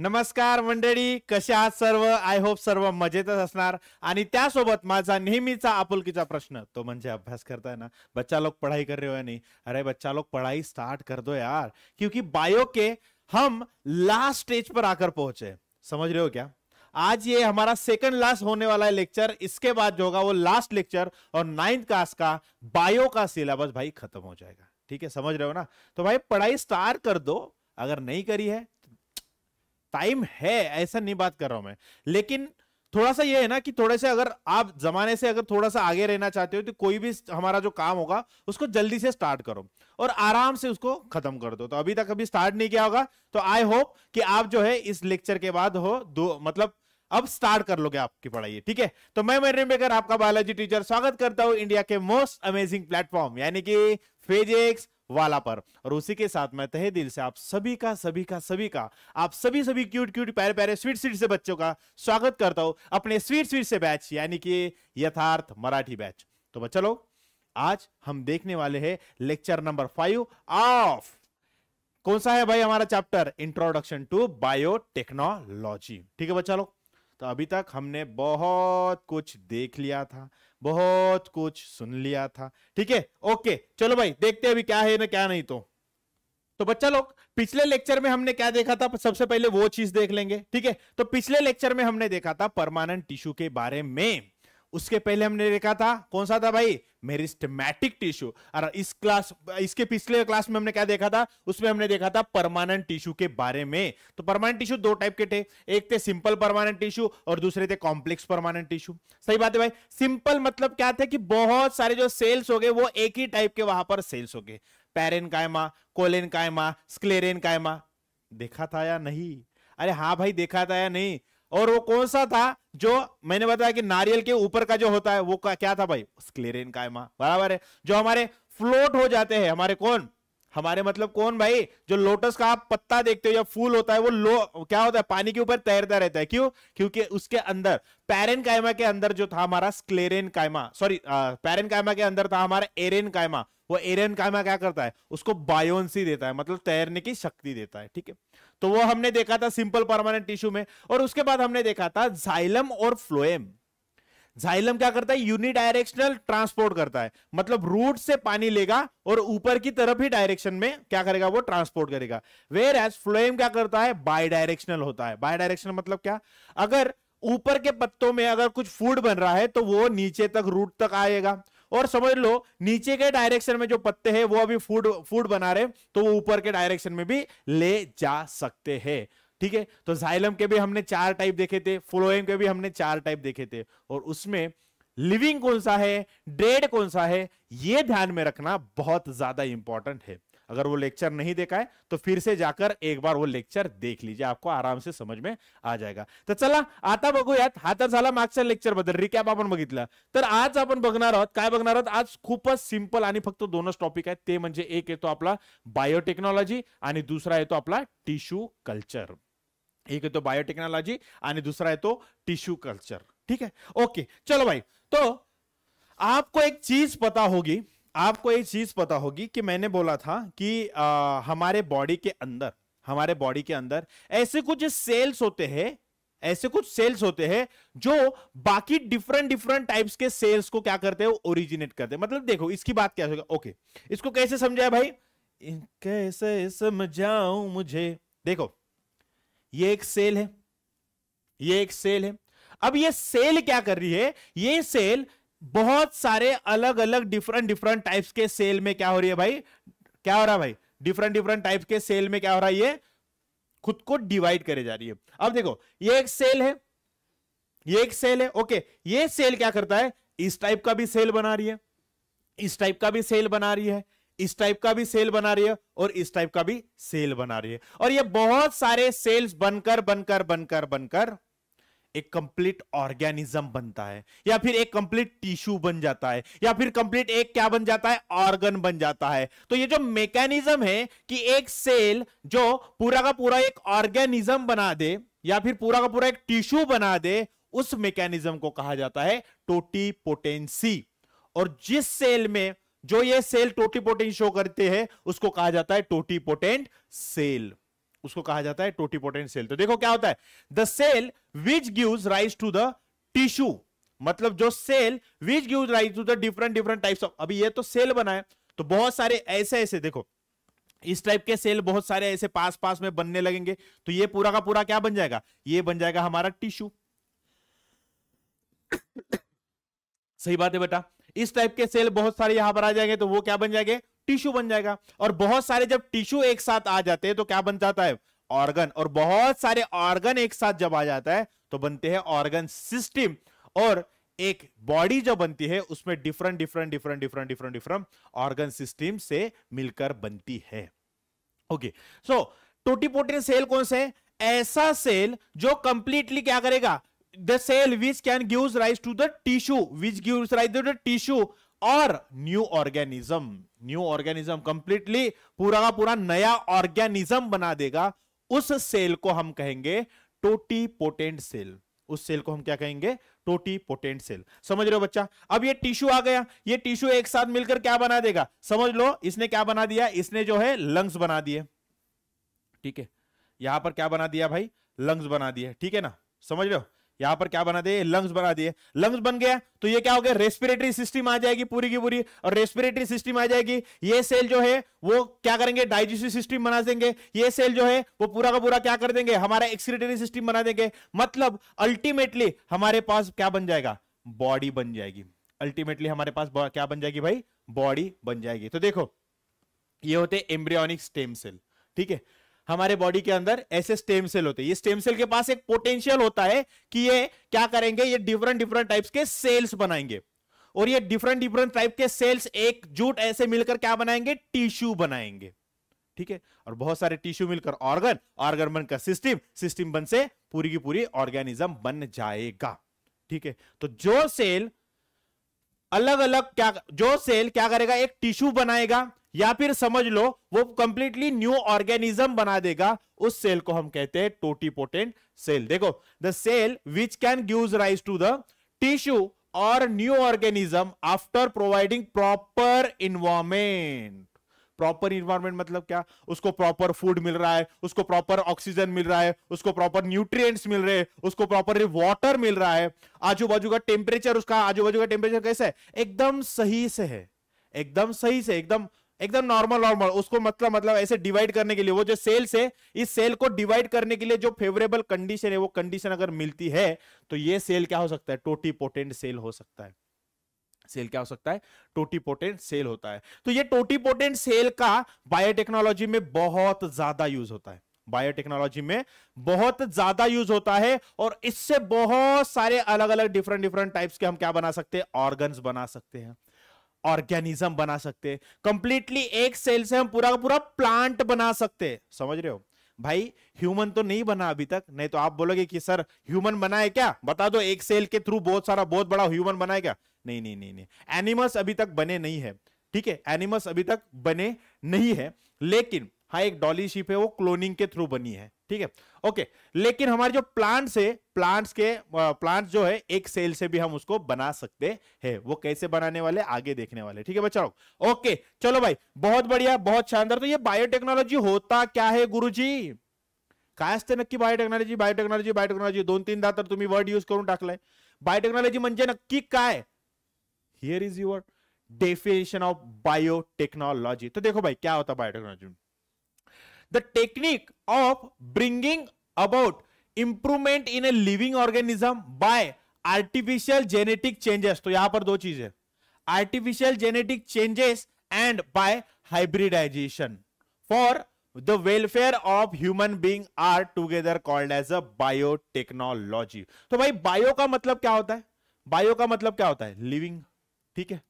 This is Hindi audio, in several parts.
नमस्कार मंडळी कशा आहात सर्व आय होप सर्व मजेतच असणार आणि त्यासोबत माझा नेहमीचा आपुलकीचा प्रश्न तो म्हणजे अभ्यास करताय ना बच्चा लोग पढ़ाई कर रहे हो या नहीं अरे बच्चा लोग पढ़ाई स्टार्ट कर दो यार क्योंकि बायो के हम लास्ट स्टेज पर आकर पहुंचे समझ रहे हो क्या आज ये हमारा सेकंड लास्ट होने वाला है लेक्चर इसके बाद जो होगा वो लास्ट लेक्चर और नाइन्थ क्लास का बायो का सिलेबस भाई खत्म हो जाएगा ठीक है समझ रहे हो ना तो भाई पढ़ाई स्टार्ट कर दो अगर नहीं करी है टाइम है ऐसा नहीं बात कर रहा हूं मैं लेकिन थोड़ा सा ये है ना कि थोड़े से अगर आप जमाने से अगर थोड़ा सा आगे रहना चाहते हो तो कोई भी हमारा जो काम होगा उसको जल्दी से स्टार्ट करो और आराम से उसको खत्म कर दो तो अभी तक अभी स्टार्ट नहीं किया होगा तो आई होप कि आप जो है इस लेक्चर के बाद हो दो मतलब अब स्टार्ट कर लोगे आपकी पढ़ाई ठीक है तो मैं मेरे बेकर आपका बायोलॉजी टीचर स्वागत करता हूं इंडिया के मोस्ट अमेजिंग प्लेटफॉर्म यानी कि फिजिक्स वाला पर और उसी के साथ मैं तहे दिल से आप सभी का सभी का सभी का आप सभी सभी क्यूट क्यूट प्यारे प्यारे स्वीट स्वीट से बच्चों का स्वागत करता हूं अपने स्वीट स्वीट से बैच यानी कि यथार्थ मराठी बैच तो बच्चा लोग आज हम देखने वाले हैं लेक्चर नंबर फाइव ऑफ कौन सा है भाई हमारा चैप्टर इंट्रोडक्शन टू बायोटेक्नोलॉजी ठीक है बच्चा लोग तो अभी तक हमने बहुत कुछ देख लिया था बहुत कुछ सुन लिया था ठीक है ओके चलो भाई देखते हैं अभी क्या है ना क्या नहीं तो तो बच्चा लोग पिछले लेक्चर में हमने क्या देखा था सबसे पहले वो चीज देख लेंगे ठीक है तो पिछले लेक्चर में हमने देखा था परमानेंट टिश्यू के बारे में उसके पहले हमने देखा था कौन सा था भाई मेरिस्टमैटिक टिश्यू और इस क्लास इसके पिछले क्लास में हमने क्या देखा था उसमें हमने देखा था परमानेंट टिश्यू के बारे में तो परमानेंट टिश्यू दो टाइप के थे एक थे सिंपल परमानेंट टिश्यू और दूसरे थे कॉम्प्लेक्स परमानेंट टिश्यू सही बात है भाई सिंपल मतलब क्या था कि बहुत सारे जो सेल्स हो गए वो एक ही टाइप के वहां पर सेल्स हो गए पेरेन कायमा कोलेन कायमा स्क्लेरेन कायमा देखा था या नहीं अरे हाँ भाई देखा था या नहीं और वो कौन सा था जो मैंने बताया कि नारियल के ऊपर का जो होता है वो क्या था भाई स्क्लेरिन कायमा बराबर है जो हमारे फ्लोट हो जाते हैं हमारे कौन हमारे मतलब कौन भाई जो लोटस का आप पत्ता देखते हो या फूल होता है वो लो क्या होता है पानी के ऊपर तैरता रहता है क्यों क्योंकि उसके अंदर पैरन कायमा के अंदर जो था हमारा स्क्लेरेन कायमा सॉरी पैरन कायमा के अंदर था हमारा एरेन कायमा वो एरेन कायमा क्या करता है उसको बायोन्सी देता है मतलब तैरने की शक्ति देता है ठीक है तो वो हमने देखा था सिंपल परमानेंट टिश्यू में और उसके बाद हमने देखा था जाइलम और फ्लोएम जाइलम क्या करता है यूनि डायरेक्शनल ट्रांसपोर्ट करता है मतलब रूट से पानी लेगा और ऊपर की तरफ ही डायरेक्शन में क्या करेगा वो ट्रांसपोर्ट करेगा वेर एज फ्लोएम क्या करता है बाय डायरेक्शनल होता है बाय डायरेक्शनल मतलब क्या अगर ऊपर के पत्तों में अगर कुछ फूड बन रहा है तो वो नीचे तक रूट तक आएगा और समझ लो नीचे के डायरेक्शन में जो पत्ते हैं वो अभी फूड फूड बना रहे तो वो ऊपर के डायरेक्शन में भी ले जा सकते हैं ठीक है तो जाइलम के भी हमने चार टाइप देखे थे फ्लोएम के भी हमने चार टाइप देखे थे और उसमें लिविंग कौन सा है डेड कौन सा है यह ध्यान में रखना बहुत ज्यादा इंपॉर्टेंट है अगर वो लेक्चर नहीं देखा है तो फिर से जाकर एक बार वो लेक्चर देख लीजिए आपको आराम से समझ में आ जाएगा तर तो चला आता बघूयात हा तर झाला मागच्या लेक्चर बद्दल रिकॅप आपण बघितला तर आज आपण बघणार आहोत काय बघणार आहोत आज खूपच सिंपल आणि फक्त दोनच टॉपिक आहेत ते म्हणजे एक येतो आपला बायोटेक्नॉलॉजी आणि दुसरा येतो आपला टिश्यू कल्चर एक येतो बायोटेक्नॉलॉजी आणि दुसरा येतो टिश्यू कल्चर ठीक है ओके चलो भाई तो आपको एक चीज पता होगी आपको एक चीज पता होगी कि मैंने बोला था कि आ, हमारे बॉडी के अंदर हमारे बॉडी के अंदर ऐसे कुछ सेल्स होते हैं ऐसे कुछ सेल्स होते हैं जो बाकी डिफरेंट डिफरेंट टाइप्स के सेल्स को क्या करते हैं ओरिजिनेट करते हैं मतलब देखो इसकी बात क्या होगा ओके इसको कैसे समझाए भाई कैसे समझाऊ मुझे देखो ये एक सेल है ये एक सेल है अब ये सेल क्या कर रही है ये सेल बहुत सारे अलग अलग डिफरेंट डिफरेंट टाइप्स के सेल में क्या हो रही है भाई क्या हो रहा है भाई डिफरेंट डिफरेंट टाइप के सेल में क्या हो रहा है ये खुद को डिवाइड करे जा रही है अब देखो ये एक सेल है ये एक सेल है ओके ये सेल क्या करता है इस टाइप का भी सेल बना रही है इस टाइप का भी सेल बना रही है इस टाइप का भी सेल बना रही है और इस टाइप का भी सेल बना रही है और ये बहुत सारे सेल्स बनकर बनकर बनकर बनकर एक कंप्लीट ऑर्गेनिज्म बनता है या फिर एक कंप्लीट टिश्यू बन जाता है या फिर कंप्लीट एक क्या बन जाता है ऑर्गन बन जाता है तो ये जो मैकेनिज्म है कि एक सेल जो पूरा का पूरा एक ऑर्गेनिज्म बना दे या फिर पूरा का पूरा एक टिश्यू बना दे उस मैकेनिज्म को कहा जाता है टोटी पोटेंसी और जिस सेल में जो ये सेल पोटेंट शो करते हैं उसको कहा जाता है टोटी पोटेंट सेल उसको कहा जाता है टोटीपोटेंट सेल तो देखो क्या होता है the cell which gives rise to the tissue मतलब जो cell which gives rise to the different different types of अभी ये तो सेल बना है तो बहुत सारे ऐसे ऐसे देखो इस टाइप के सेल बहुत सारे ऐसे पास पास में बनने लगेंगे तो ये पूरा का पूरा क्या बन जाएगा ये बन जाएगा हमारा टिश्यू सही बात है बेटा इस टाइप के सेल बहुत सारे यहां पर आ जाएंगे तो वो क्या बन जाएंगे टिश्यू बन जाएगा और बहुत सारे जब टिश्यू एक साथ आ जाते हैं तो क्या बन जाता है ऑर्गन और बहुत सारे ऑर्गन एक साथ जब आ जाता है तो बनते हैं ऑर्गन सिस्टम और एक बॉडी जो बनती है उसमें different different different different different different organ system से मिलकर बनती है ओके सो टोटीपोटेंट सेल कौन से है ऐसा सेल जो कंप्लीटली क्या करेगा the cell which can gives rise to the tissue which gives rise to the tissue और new organism new organism completely पूरा का पूरा नया ऑर्गेनिज्म बना देगा उस सेल को हम कहेंगे टोटी पोटेंट सेल उस सेल को हम क्या कहेंगे टोटी पोटेंट सेल समझ रहे हो बच्चा अब ये टिश्यू आ गया ये टिश्यू एक साथ मिलकर क्या बना देगा समझ लो इसने क्या बना दिया इसने जो है लंग्स बना दिए ठीक है यहां पर क्या बना दिया भाई लंग्स बना दिए ठीक है ना समझ रहे हो यहां पर क्या बना दिए लंग्स बना दिए लंग्स बन गया तो ये क्या हो गया रेस्पिरेटरी सिस्टम आ जाएगी पूरी की पूरी और रेस्पिरेटरी सिस्टम आ जाएगी ये सेल जो है वो क्या करेंगे डाइजेस्टिव सिस्टम बना देंगे ये सेल जो है वो पूरा का पूरा क्या कर देंगे हमारा एक्सक्रीटरी सिस्टम बना देंगे मतलब अल्टीमेटली हमारे पास क्या बन जाएगा बॉडी बन जाएगी अल्टीमेटली हमारे पास क्या बन जाएगी भाई बॉडी बन जाएगी तो देखो ये होते एम्ब्रियोनिक स्टेम सेल ठीक है हमारे बॉडी के अंदर ऐसे स्टेम सेल होते हैं ये स्टेम सेल के पास एक पोटेंशियल होता है कि ये क्या करेंगे ये डिफरेंट डिफरेंट टाइप्स के सेल्स बनाएंगे और ये डिफरेंट डिफरेंट टाइप के सेल्स एक जुट ऐसे मिलकर क्या बनाएंगे टिश्यू बनाएंगे ठीक है और बहुत सारे टिश्यू मिलकर ऑर्गन ऑर्गन बनकर सिस्टम सिस्टम बन से पूरी की पूरी ऑर्गेनिज्म बन जाएगा ठीक है तो जो सेल अलग अलग क्या जो सेल क्या करेगा एक टिश्यू बनाएगा या फिर समझ लो वो कंप्लीटली न्यू ऑर्गेनिज्म बना देगा उस सेल को हम कहते हैं टोटीपोटेंट सेल देखो the cell which can give rise to the tissue और new organism after providing proper environment proper environment मतलब क्या उसको प्रॉपर फूड मिल रहा है उसको प्रॉपर ऑक्सीजन मिल रहा है उसको प्रॉपर न्यूट्रिएंट्स मिल रहे हैं उसको प्रॉपर वाटर मिल रहा है आजू बाजू का टेम्परेचर उसका आजू बाजू का टेम्परेचर कैसा है एकदम सही से है एकदम सही से एकदम एकदम नॉर्मल नॉर्मल उसको मतलब मतलब ऐसे डिवाइड करने के लिए वो जो सेल्स है इस सेल को डिवाइड करने के लिए जो फेवरेबल कंडीशन है वो कंडीशन अगर मिलती है तो ये सेल क्या हो सकता है टोटी पोटेंट सेल हो सकता है सेल क्या हो सकता है टोटीपोटेंट सेल होता है तो ये टोटीपोटेंट सेल का बायोटेक्नोलॉजी में बहुत ज्यादा यूज होता है बायोटेक्नोलॉजी में बहुत ज्यादा यूज होता है और इससे बहुत सारे अलग अलग डिफरेंट डिफरेंट टाइप्स के हम क्या बना सकते हैं ऑर्गन बना सकते हैं ऑर्गेनिज्म बना सकते हैं कंप्लीटली एक सेल से हम पूरा का पूरा प्लांट बना सकते हैं समझ रहे हो भाई ह्यूमन तो नहीं बना अभी तक नहीं तो आप बोलोगे कि सर ह्यूमन बनाए क्या बता दो एक सेल के थ्रू बहुत सारा बहुत बड़ा ह्यूमन बनाए क्या नहीं नहीं नहीं नहीं एनिमल्स अभी तक बने नहीं है ठीक है एनिमल्स अभी तक बने नहीं है लेकिन हाँ एक डॉली शिप है वो क्लोनिंग के थ्रू बनी है ठीक है ओके लेकिन हमारे जो प्लांट्स है प्लांट्स के प्लांट्स जो है एक सेल से भी हम उसको बना सकते हैं वो कैसे बनाने वाले आगे देखने वाले ठीक है बच्चा ओके चलो भाई बहुत बढ़िया बहुत शानदार तो ये बायोटेक्नोलॉजी होता क्या है गुरु जी असते नक्की बायोटेक्नोलॉजी बायोटेक्नोलॉजी बायोटेक्नोलॉजी दोन तीनदा तर तुम्ही वर्ड यूज करून टाकलाय बायोटेक्नॉलॉजी म्हणजे नक्की काय here is your definition of biotechnology तो देखो भाई क्या होता biotechnology the technique of bringing about improvement in a living organism by artificial genetic changes तो यहां पर दो चीजें artificial genetic changes and by hybridization for the welfare of human being are together called as a biotechnology तो भाई बायो का मतलब क्या होता है बायो का मतलब क्या होता है लिविंग ठीक है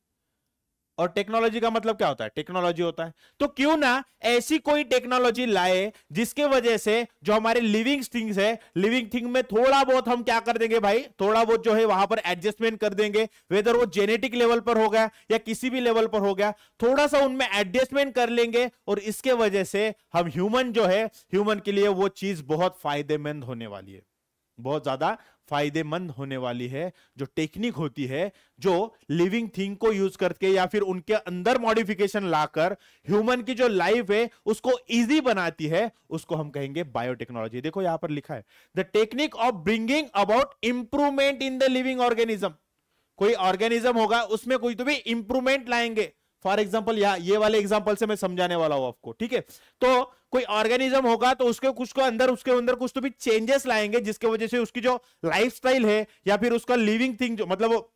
और टेक्नोलॉजी का मतलब क्या होता है टेक्नोलॉजी होता है तो क्यों ना ऐसी कोई टेक्नोलॉजी लाए जिसके वजह से जो हमारे लिविंग थिंग्स है लिविंग थिंग में थोड़ा बहुत हम क्या कर देंगे भाई थोड़ा बहुत जो है वहां पर एडजस्टमेंट कर देंगे वेदर वो जेनेटिक लेवल पर हो गया या किसी भी लेवल पर हो गया थोड़ा सा उनमें एडजस्टमेंट कर लेंगे और इसके वजह से हम ह्यूमन जो है ह्यूमन के लिए वो चीज बहुत फायदेमंद होने वाली है बहुत ज्यादा फायदेमंद होने वाली है जो टेक्निक होती है जो लिविंग थिंग को यूज करके या फिर उनके अंदर मॉडिफिकेशन लाकर ह्यूमन की जो लाइफ है उसको इजी बनाती है उसको हम कहेंगे बायोटेक्नोलॉजी देखो यहां पर लिखा है the technique of bringing about improvement in the living organism कोई ऑर्गेनिज्म होगा उसमें कोई तो भी इंप्रूवमेंट लाएंगे फॉर एग्जाम्पल या ये वाले एग्जाम्पल से मैं समझाने वाला हूं आपको ठीक है तो कोई ऑर्गेनिज्म होगा तो उसके कुछ को तो अंदर उसके अंदर कुछ तो भी चेंजेस लाएंगे जिसके वजह से उसकी जो लाइफ है या फिर उसका लिविंग थिंग जो मतलब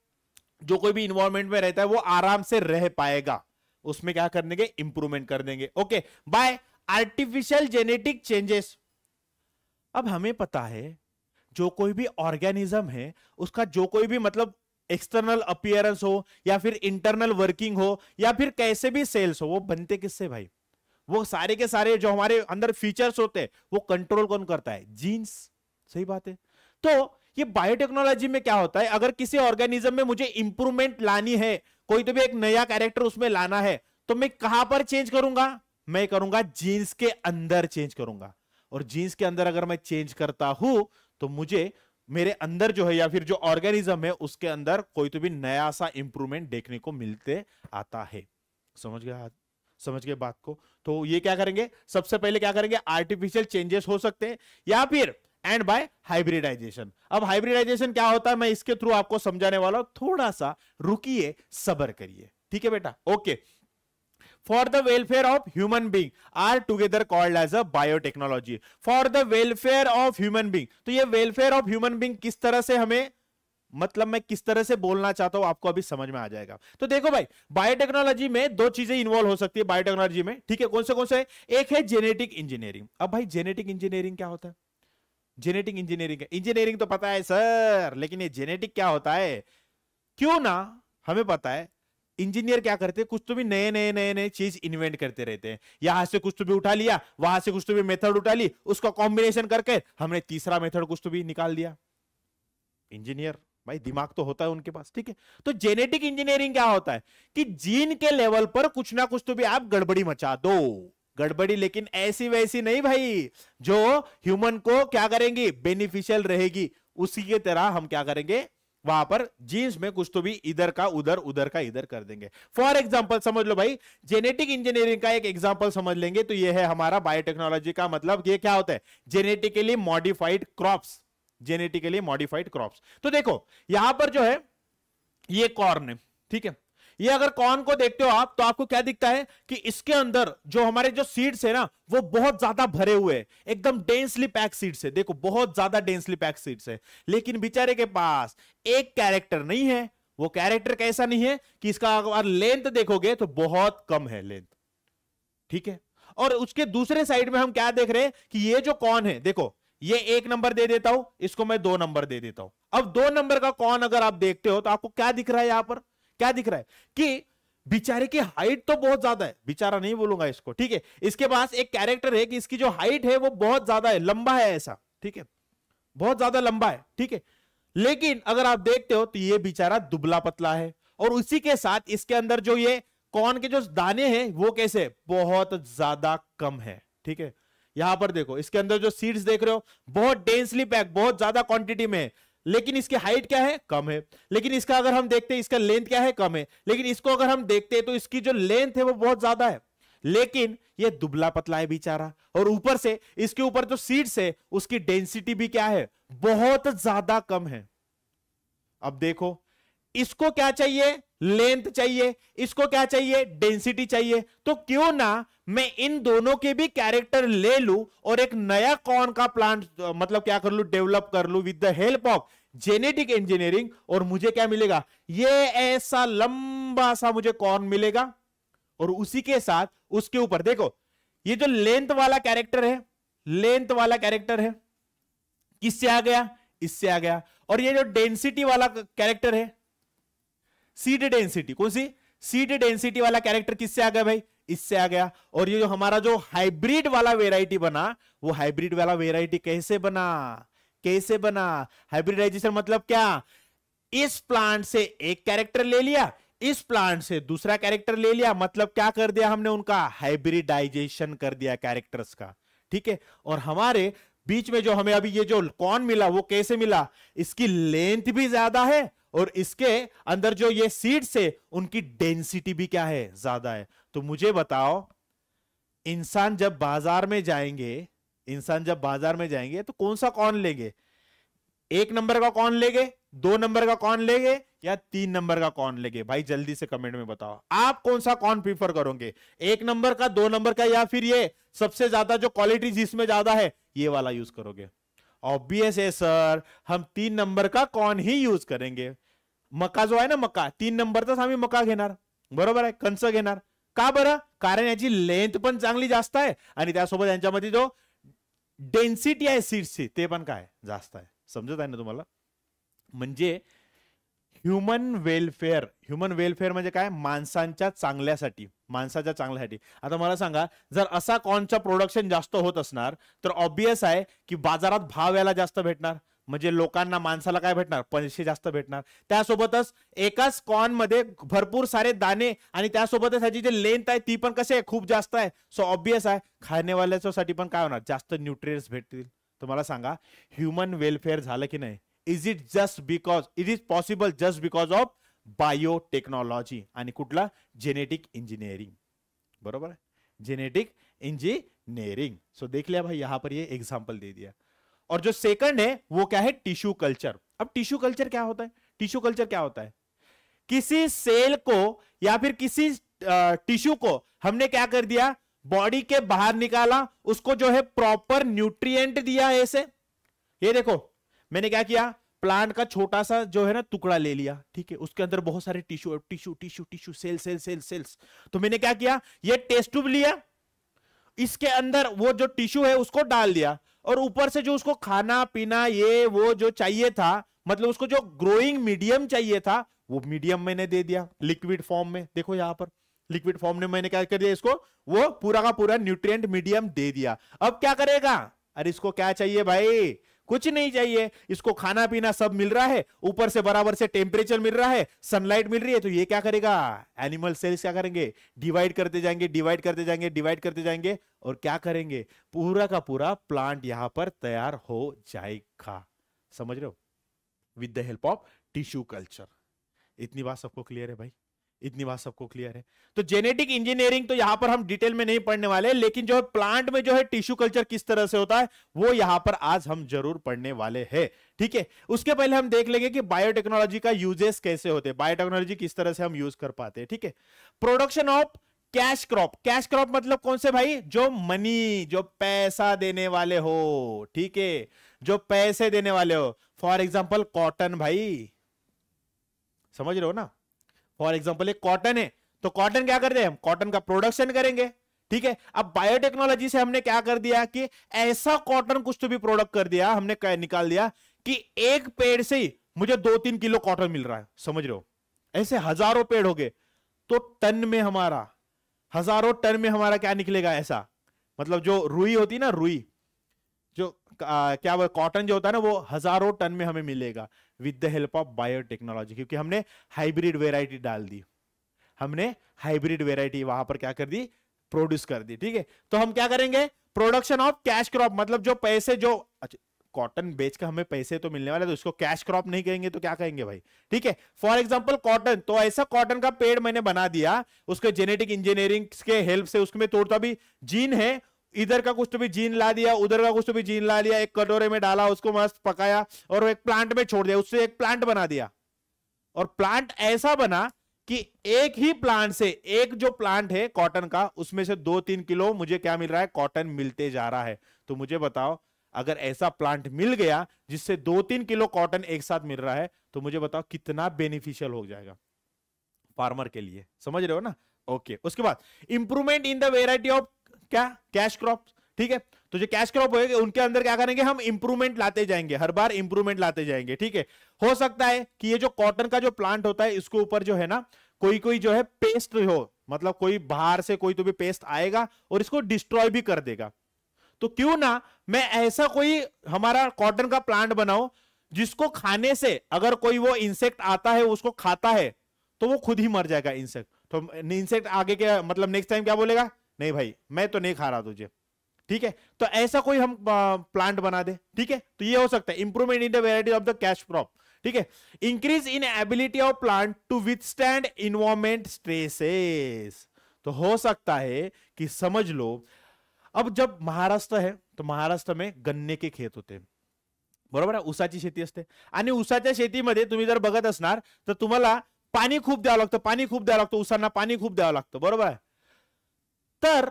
जो कोई भी इन्वायरमेंट में रहता है वो आराम से रह पाएगा उसमें क्या कर देंगे इंप्रूवमेंट कर देंगे okay by artificial genetic changes अब हमें पता है जो कोई भी ऑर्गेनिज्म है उसका जो कोई भी मतलब एक्सटर्नल अपियरेंस हो या फिर इंटरनल वर्किंग हो या फिर कैसे भी सेल्स हो वो बनते किससे भाई वो सारे के सारे जो हमारे अंदर फीचर्स होते हैं वो कंट्रोल कौन करता है जीन्स सही बात है तो ये बायोटेक्नोलॉजी में क्या होता है अगर किसी ऑर्गेनिज्म में मुझे इंप्रूवमेंट लानी है कोई तो भी एक नया कैरेक्टर उसमें लाना है तो मैं कहां पर चेंज करूंगा मैं करूंगा जीन्स के अंदर चेंज करूंगा और जीन्स के अंदर अगर मैं चेंज करता हूं तो मुझे मेरे अंदर जो है या फिर जो ऑर्गेनिज्म है उसके अंदर कोई तो भी नया सा इंप्रूवमेंट देखने को मिलते आता है समझ गया समझ गए बात को तो ये क्या करेंगे सबसे पहले क्या करेंगे आर्टिफिशियल चेंजेस हो सकते हैं या फिर एंड बाय हाइब्रिडाइजेशन अब हाइब्रिडाइजेशन क्या होता है मैं इसके थ्रू आपको समझाने वाला हूं थोड़ा सा रुकिए सबर करिए ठीक है बेटा okay for the welfare of human being are together called as a biotechnology for the welfare of human being तो ये वेलफेयर ऑफ ह्यूमन बींग किस तरह से हमें मतलब मैं किस तरह से बोलना चाहता हूं आपको अभी समझ में आ जाएगा तो देखो भाई बायोटेक्नोलॉजी में दो चीजें इन्वॉल्व हो सकती है बायोटेक्नोलॉजी में ठीक है कौन से कौन से एक है जेनेटिक इंजीनियरिंग अब भाई जेनेटिक इंजीनियरिंग क्या होता है जेनेटिक इंजीनियरिंग इंजीनियरिंग तो पता है सर लेकिन ये जेनेटिक क्या होता है क्यों ना हमें पता है इंजीनियर क्या करते हैं कुछ तो भी नए नए नए नए चीज इन्वेंट करते रहते हैं यहां से कुछ तो भी उठा लिया वहां से कुछ तो भी मेथड उठा ली उसका कॉम्बिनेशन करके हमने तीसरा मेथड कुछ तो भी निकाल दिया इंजीनियर भाई दिमाग तो होता है उनके पास ठीक है तो जेनेटिक इंजीनियरिंग क्या होता है कि जीन के लेवल पर कुछ ना कुछ तो भी आप गड़बड़ी मचा दो गड़बड़ी लेकिन ऐसी वैसी नहीं भाई जो ह्यूमन को क्या करेंगी बेनिफिशियल रहेगी उसी के तरह हम क्या करेंगे वहां पर जीन्स में कुछ तो भी इधर का उधर उधर का इधर कर देंगे फॉर एग्जाम्पल समझ लो भाई जेनेटिक इंजीनियरिंग का एक एग्जाम्पल समझ लेंगे तो यह है हमारा बायोटेक्नोलॉजी का मतलब ये क्या होता है genetically modified crops genetically modified crop तो देखो यहां पर जो है ये कॉर्न है ठीक है ये अगर कॉर्न को देखते हो आप तो आपको क्या दिखता है कि इसके अंदर जो हमारे जो सीड्स है ना वो बहुत ज्यादा भरे हुए हैं एकदम डेंसली पैक सीड्स है देखो बहुत ज्यादा डेंसली पैक सीड्स है लेकिन बेचारे के पास एक कैरेक्टर नहीं है वो कैरेक्टर कैसा नहीं है कि इसका अगर लेंथ देखोगे तो बहुत कम है लेंथ ठीक है और उसके दूसरे साइड में हम क्या देख रहे हैं कि ये जो कॉर्न है देखो ये एक नंबर दे देता हूं इसको मैं दो नंबर दे देता हूं अब दो नंबर का कौन अगर आप देखते हो तो आपको क्या दिख रहा है यहां पर क्या दिख रहा है कि बिचारे की हाइट तो बहुत ज्यादा है बिचारा नहीं बोलूंगा इसको ठीक है इसके पास एक कैरेक्टर है कि इसकी जो हाइट है वो बहुत ज्यादा है लंबा है ऐसा ठीक है बहुत ज्यादा लंबा है ठीक है लेकिन अगर आप देखते हो तो ये बेचारा दुबला पतला है और उसी के साथ इसके अंदर जो ये कौन के जो दाने हैं वो कैसे बहुत ज्यादा कम है ठीक है यहां पर देखो इसके अंदर जो सीड्स देख रहे हो बहुत डेंसली पैक बहुत ज्यादा क्वांटिटी में है लेकिन इसकी हाइट क्या है कम है लेकिन इसका अगर हम देखते हैं इसका लेंथ क्या है कम है लेकिन इसको अगर हम देखते हैं तो इसकी जो लेंथ है वो बहुत ज्यादा है लेकिन ये दुबला पतला है बेचारा और ऊपर से इसके ऊपर जो सीड्स है उसकी डेंसिटी भी क्या है बहुत ज्यादा कम है अब देखो इसको क्या चाहिए लेंथ चाहिए इसको क्या चाहिए डेंसिटी चाहिए तो क्यों ना मैं इन दोनों के भी कैरेक्टर ले लू और एक नया कॉर्न का प्लांट मतलब क्या कर लू डेवलप कर लू with the help of genetic engineering और मुझे क्या मिलेगा ये ऐसा लंबा सा मुझे कॉर्न मिलेगा और उसी के साथ उसके ऊपर देखो ये जो लेंथ वाला कैरेक्टर है लेंथ वाला कैरेक्टर है किससे आ गया इससे आ गया और ये जो डेंसिटी वाला कैरेक्टर है सीड डेंसिटी कौन सी सीड डेंसिटी वाला कैरेक्टर किससे आ गया भाई इससे आ गया और ये जो हमारा जो हाइब्रिड वाला वेराइटी बना वो हाइब्रिड वाला वेराइटी कैसे बना कैसे बना हाइब्रिडाइजेशन मतलब क्या इस प्लांट से एक कैरेक्टर ले लिया इस प्लांट से दूसरा कैरेक्टर ले लिया मतलब क्या कर दिया हमने उनका हाइब्रिडाइजेशन कर दिया कैरेक्टर्स का ठीक है और हमारे बीच में जो हमें अभी ये जो कौन मिला वो कैसे मिला इसकी लेंथ भी ज्यादा है और इसके अंदर जो ये सीड्स है उनकी डेंसिटी भी क्या है ज्यादा है तो मुझे बताओ इंसान जब बाजार में जाएंगे इंसान जब बाजार में जाएंगे तो कौन सा कौन लेंगे एक नंबर का कौन लेंगे दो नंबर का कौन लेंगे या तीन नंबर का कौन लेंगे भाई जल्दी से कमेंट में बताओ आप कौन सा कौन प्रीफर करोगे एक नंबर का दो नंबर का या फिर ये सबसे ज्यादा जो क्वालिटी जिसमें ज्यादा है ये वाला यूज करोगे ऑब्वियस है सर हम तीन नंबर का कौन ही यूज करेंगे मका जो आहे ना मका तीन नंबरचाच आम्ही मका घेणार बरोबर आहे कंच घेणार का बरं कारण याची लेंथ पण चांगली जास्त आहे आणि त्यासोबत यांच्यामध्ये जो डेन्सिटी आहे सीड्सची ते पण काय जास्त आहे समजत आहे ना तुम्हाला म्हणजे ह्युमन वेलफेअर ह्युमन वेलफेअर म्हणजे काय माणसांच्या चांगल्यासाठी माणसाच्या चांगल्यासाठी आता मला सांगा जर असा कॉनचा प्रोडक्शन जास्त होत असणार तर ऑब्विस आहे की बाजारात भाव याला जास्त भेटणार म्हणजे लोकांना माणसाला काय भेटणार पैसे जास्त भेटणार त्यासोबतच एकाच कॉन मध्ये भरपूर सारे दाणे आणि त्यासोबतच ह्याची जी लेंथ आहे ती पण कशी आहे खूप जास्त आहे सो ऑब्विस आहे खाणेवाल्याच्यासाठी पण काय होणार जास्त न्यूट्रियन्स भेटतील तुम्हाला सांगा ह्युमन वेलफेअर झालं की नाही is it just because it is possible just because of biotechnology आणि कुठला जेनेटिक इंजिनिअरिंग बरोबर जेनेटिक इंजिनिअरिंग सो देख लिया भाई यहां पर ये दे दिया और जो सेकंड है वो क्या है टिश्यू कल्चर अब टिश्यू कल्चर क्या होता है टिश्यू कल्चर क्या होता है किसी सेल को या फिर किसी टिश्यू को हमने क्या कर दिया बॉडी के बाहर निकाला उसको जो है प्रॉपर न्यूट्रिएंट दिया ऐसे ये देखो मैंने क्या किया प्लांट का छोटा सा जो है ना टुकड़ा ले लिया ठीक है उसके अंदर बहुत सारे tissue tissue tissue tissue cell cell cell cells तो मैंने क्या किया ये टेस्ट ट्यूब लिया इसके अंदर वो जो टिश्यू है उसको डाल दिया और ऊपर से जो उसको खाना पीना ये वो जो चाहिए था मतलब उसको जो ग्रोइंग मीडियम चाहिए था वो मीडियम मैंने दे दिया लिक्विड फॉर्म में देखो यहां पर लिक्विड फॉर्म में मैंने क्या कर दिया इसको वो पूरा का पूरा न्यूट्रिएंट मीडियम दे दिया अब क्या करेगा अरे इसको क्या चाहिए भाई कुछ नहीं चाहिए इसको खाना पीना सब मिल रहा है ऊपर से बराबर से टेम्परेचर मिल रहा है सनलाइट मिल रही है तो ये क्या करेगा एनिमल सेल्स क्या करेंगे डिवाइड करते जाएंगे डिवाइड करते जाएंगे डिवाइड करते जाएंगे और क्या करेंगे पूरा का पूरा प्लांट यहां पर तैयार हो जाएगा समझ रहे हो with the help of tissue culture इतनी बात सबको क्लियर है भाई इतनी बात सबको क्लियर है तो जेनेटिक इंजीनियरिंग तो यहां पर हम डिटेल में नहीं पढ़ने वाले लेकिन जो प्लांट में जो है टिश्यू कल्चर किस तरह से होता है वो यहां पर आज हम जरूर पढ़ने वाले हैं ठीक है उसके पहले हम देख लेंगे कि बायोटेक्नोलॉजी का यूजेस कैसे होते हैं बायोटेक्नोलॉजी किस तरह से हम यूज कर पाते हैं ठीक है production of cash crop cash crop मतलब कौन से भाई जो मनी जो पैसा देने वाले हो ठीक है जो पैसे देने वाले हो फॉर एग्जाम्पल कॉटन भाई समझ रहे हो ना फॉर एग्जाम्पल एक कॉटन है तो कॉटन क्या कर रहे हैं हम कॉटन का प्रोडक्शन करेंगे ठीक है अब बायोटेक्नोलॉजी से हमने क्या कर दिया कि ऐसा कॉटन कुछ तो भी प्रोडक्ट कर दिया हमने निकाल दिया कि एक पेड़ से ही मुझे दो तीन किलो कॉटन मिल रहा है समझ रहे हो ऐसे हजारों पेड़ हो गए तो टन में हमारा हजारों टन में हमारा क्या निकलेगा ऐसा मतलब जो रुई होती है ना रुई क्या कॉटन जो होता है ना वो हजारों टन में हमें मिलेगा with the help of biotechnology क्योंकि हमने हाइब्रिड वेराइटी डाल दी हमने हाइब्रिड वेराइटी वहां पर क्या कर दी प्रोड्यूस कर दी ठीक है तो हम क्या करेंगे प्रोडक्शन ऑफ कैश क्रॉप मतलब जो पैसे जो अच्छा कॉटन बेच कर हमें पैसे तो मिलने वाले तो उसको कैश क्रॉप नहीं कहेंगे तो क्या कहेंगे भाई ठीक है फॉर एग्जाम्पल कॉटन तो ऐसा कॉटन का पेड़ मैंने बना दिया उसके जेनेटिक इंजीनियरिंग के हेल्प से उसमें तोड़ता तो भी जीन है इधर का कुछ तो भी जीन ला दिया उधर का कुछ तो भी जीन ला लिया एक कटोरे में डाला उसको मस्त पकाया और एक प्लांट में छोड़ दिया उससे एक प्लांट बना दिया और प्लांट ऐसा बना कि एक ही प्लांट से एक जो प्लांट है कॉटन का उसमें से दो तीन किलो मुझे क्या मिल रहा है कॉटन मिलते जा रहा है तो मुझे बताओ अगर ऐसा प्लांट मिल गया जिससे दो तीन किलो कॉटन एक साथ मिल रहा है तो मुझे बताओ कितना बेनिफिशियल हो जाएगा फार्मर के लिए समझ रहे हो ना ओके okay. उसके बाद improvement in the variety of क्या कैश क्रॉप ठीक है तो जो कैश क्रॉप होएगा उनके अंदर क्या करेंगे हम इंप्रूवमेंट लाते जाएंगे हर बार इंप्रूवमेंट लाते जाएंगे ठीक है हो सकता है कि ये जो कॉटन का जो प्लांट होता है इसके ऊपर जो है ना कोई कोई जो है पेस्ट हो मतलब कोई बाहर से कोई तो भी पेस्ट आएगा और इसको डिस्ट्रॉय भी कर देगा तो क्यों ना मैं ऐसा कोई हमारा कॉटन का प्लांट बनाऊ जिसको खाने से अगर कोई वो इंसेक्ट आता है उसको खाता है तो वो खुद ही मर जाएगा इंसेक्ट तो इंसेक्ट आगे के मतलब नेक्स्ट टाइम क्या बोलेगा नहीं भाई मैं तो नहीं खा रहा तुझे ठीक है तो ऐसा कोई हम प्लांट बना दे ठीक है तो ये हो सकता है improvement in the variety of the cash crop ठीक है increase in ability of plant to withstand environment stresses तो हो सकता है कि समझ लो अब जब महाराष्ट्र है तो महाराष्ट्र में गन्ने के खेत होते बरबर है आहे ऊसाची शेती असते आणि ऊसाच्या शेतीमध्ये तुम्ही जर बघत असणार तर तुम्हाला पाणी खूप द्यावं लागतं पाणी खूप द्यावं ऊसान पानी खूब दया लगता लागतं बरोबर आहे तर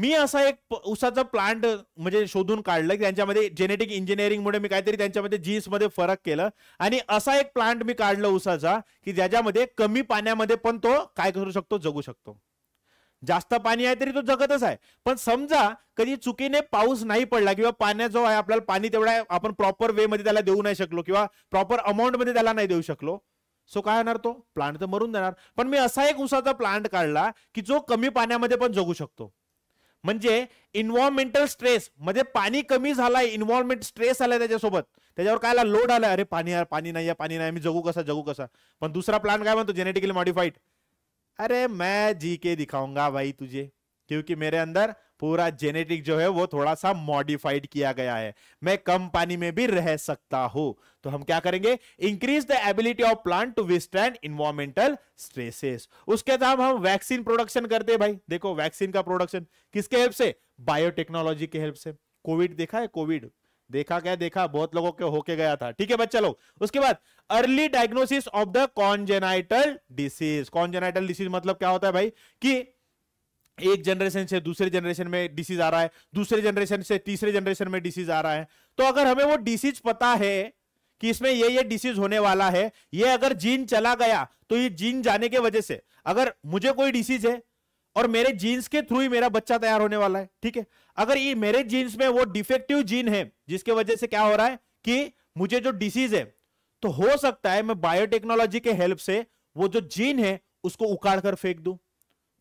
मी असा एक उसाचा प्लांट म्हणजे शोधून काढलं की त्यांच्यामध्ये जेनेटिक इंजिनिअरिंगमुळे मी काहीतरी त्यांच्यामध्ये जीन्समध्ये फरक केलं आणि असा एक प्लांट मी काढलं उसाचा की ज्याच्यामध्ये कमी पाण्यामध्ये पण तो काय करू शकतो जगू शकतो जास्त पाणी आहे तरी तो जगतच आहे पण समजा कधी चुकीने पाऊस नाही पडला किंवा पाण्या जो आहे आपल्याला पाणी तेवढा आपण प्रॉपर वे मध्ये त्याला देऊ नाही शकलो किंवा प्रॉपर अमाऊंट मध्ये त्याला नाही देऊ शकलो सो काय होणार तो प्लांट तर मरून देणार पण मी असा एक उसाचा प्लांट काढला की जो कमी पाण्यामध्ये पण जगू शकतो म्हणजे इन्व्हॉर्मेंटल स्ट्रेस म्हणजे पाणी कमी झालाय इन्व्हॉर्मेंट स्ट्रेस आलाय त्याच्यासोबत त्याच्यावर काय लोड आला अरे पाणी पाणी नाही पाणी नाही मी जगू कसा जगू कसा पण दुसरा प्लांट काय म्हणतो जेनेटिकली मॉडिफाईड अरे मैं जी के दिखाऊंगा भाई तुझे क्योंकि मेरे अंदर पूरा जेनेटिक जो है वो थोड़ा सा मॉडिफाइड किया गया है मैं कम पानी में भी रह सकता हूं तो हम क्या करेंगे increase the ability of plant to withstand environmental stresses उसके साथ हम वैक्सीन प्रोडक्शन करते हैं भाई देखो वैक्सीन का प्रोडक्शन किसके हेल्प से बायोटेक्नोलॉजी के हेल्प से कोविड देखा है कोविड देखा क्या देखा बहुत लोगों के होके गया था ठीक है बच्चा लोग उसके बाद early diagnosis of the congenital disease congenital disease मतलब क्या होता है भाई कि एक जनरेशन से दूसरे जनरेशन में डिसीज आ रहा है दूसरे जनरेशन से तीसरे जनरेशन में डिसीज आ रहा है तो अगर हमें वो डिसीज पता है कि इसमें ये ये डिसीज होने वाला है ये अगर जीन चला गया तो ये जीन जाने के वजह से अगर मुझे कोई डिसीज है और मेरे जीन्स के थ्रू ही मेरा बच्चा तैयार होने वाला है ठीक है अगर ये मेरे जीन्स में वो डिफेक्टिव जीन है जिसके वजह से क्या हो रहा है कि मुझे जो डिसीज है तो हो सकता है मैं बायोटेक्नोलॉजी के हेल्प से वो जो जीन है उसको उखाड़ कर फेंक दू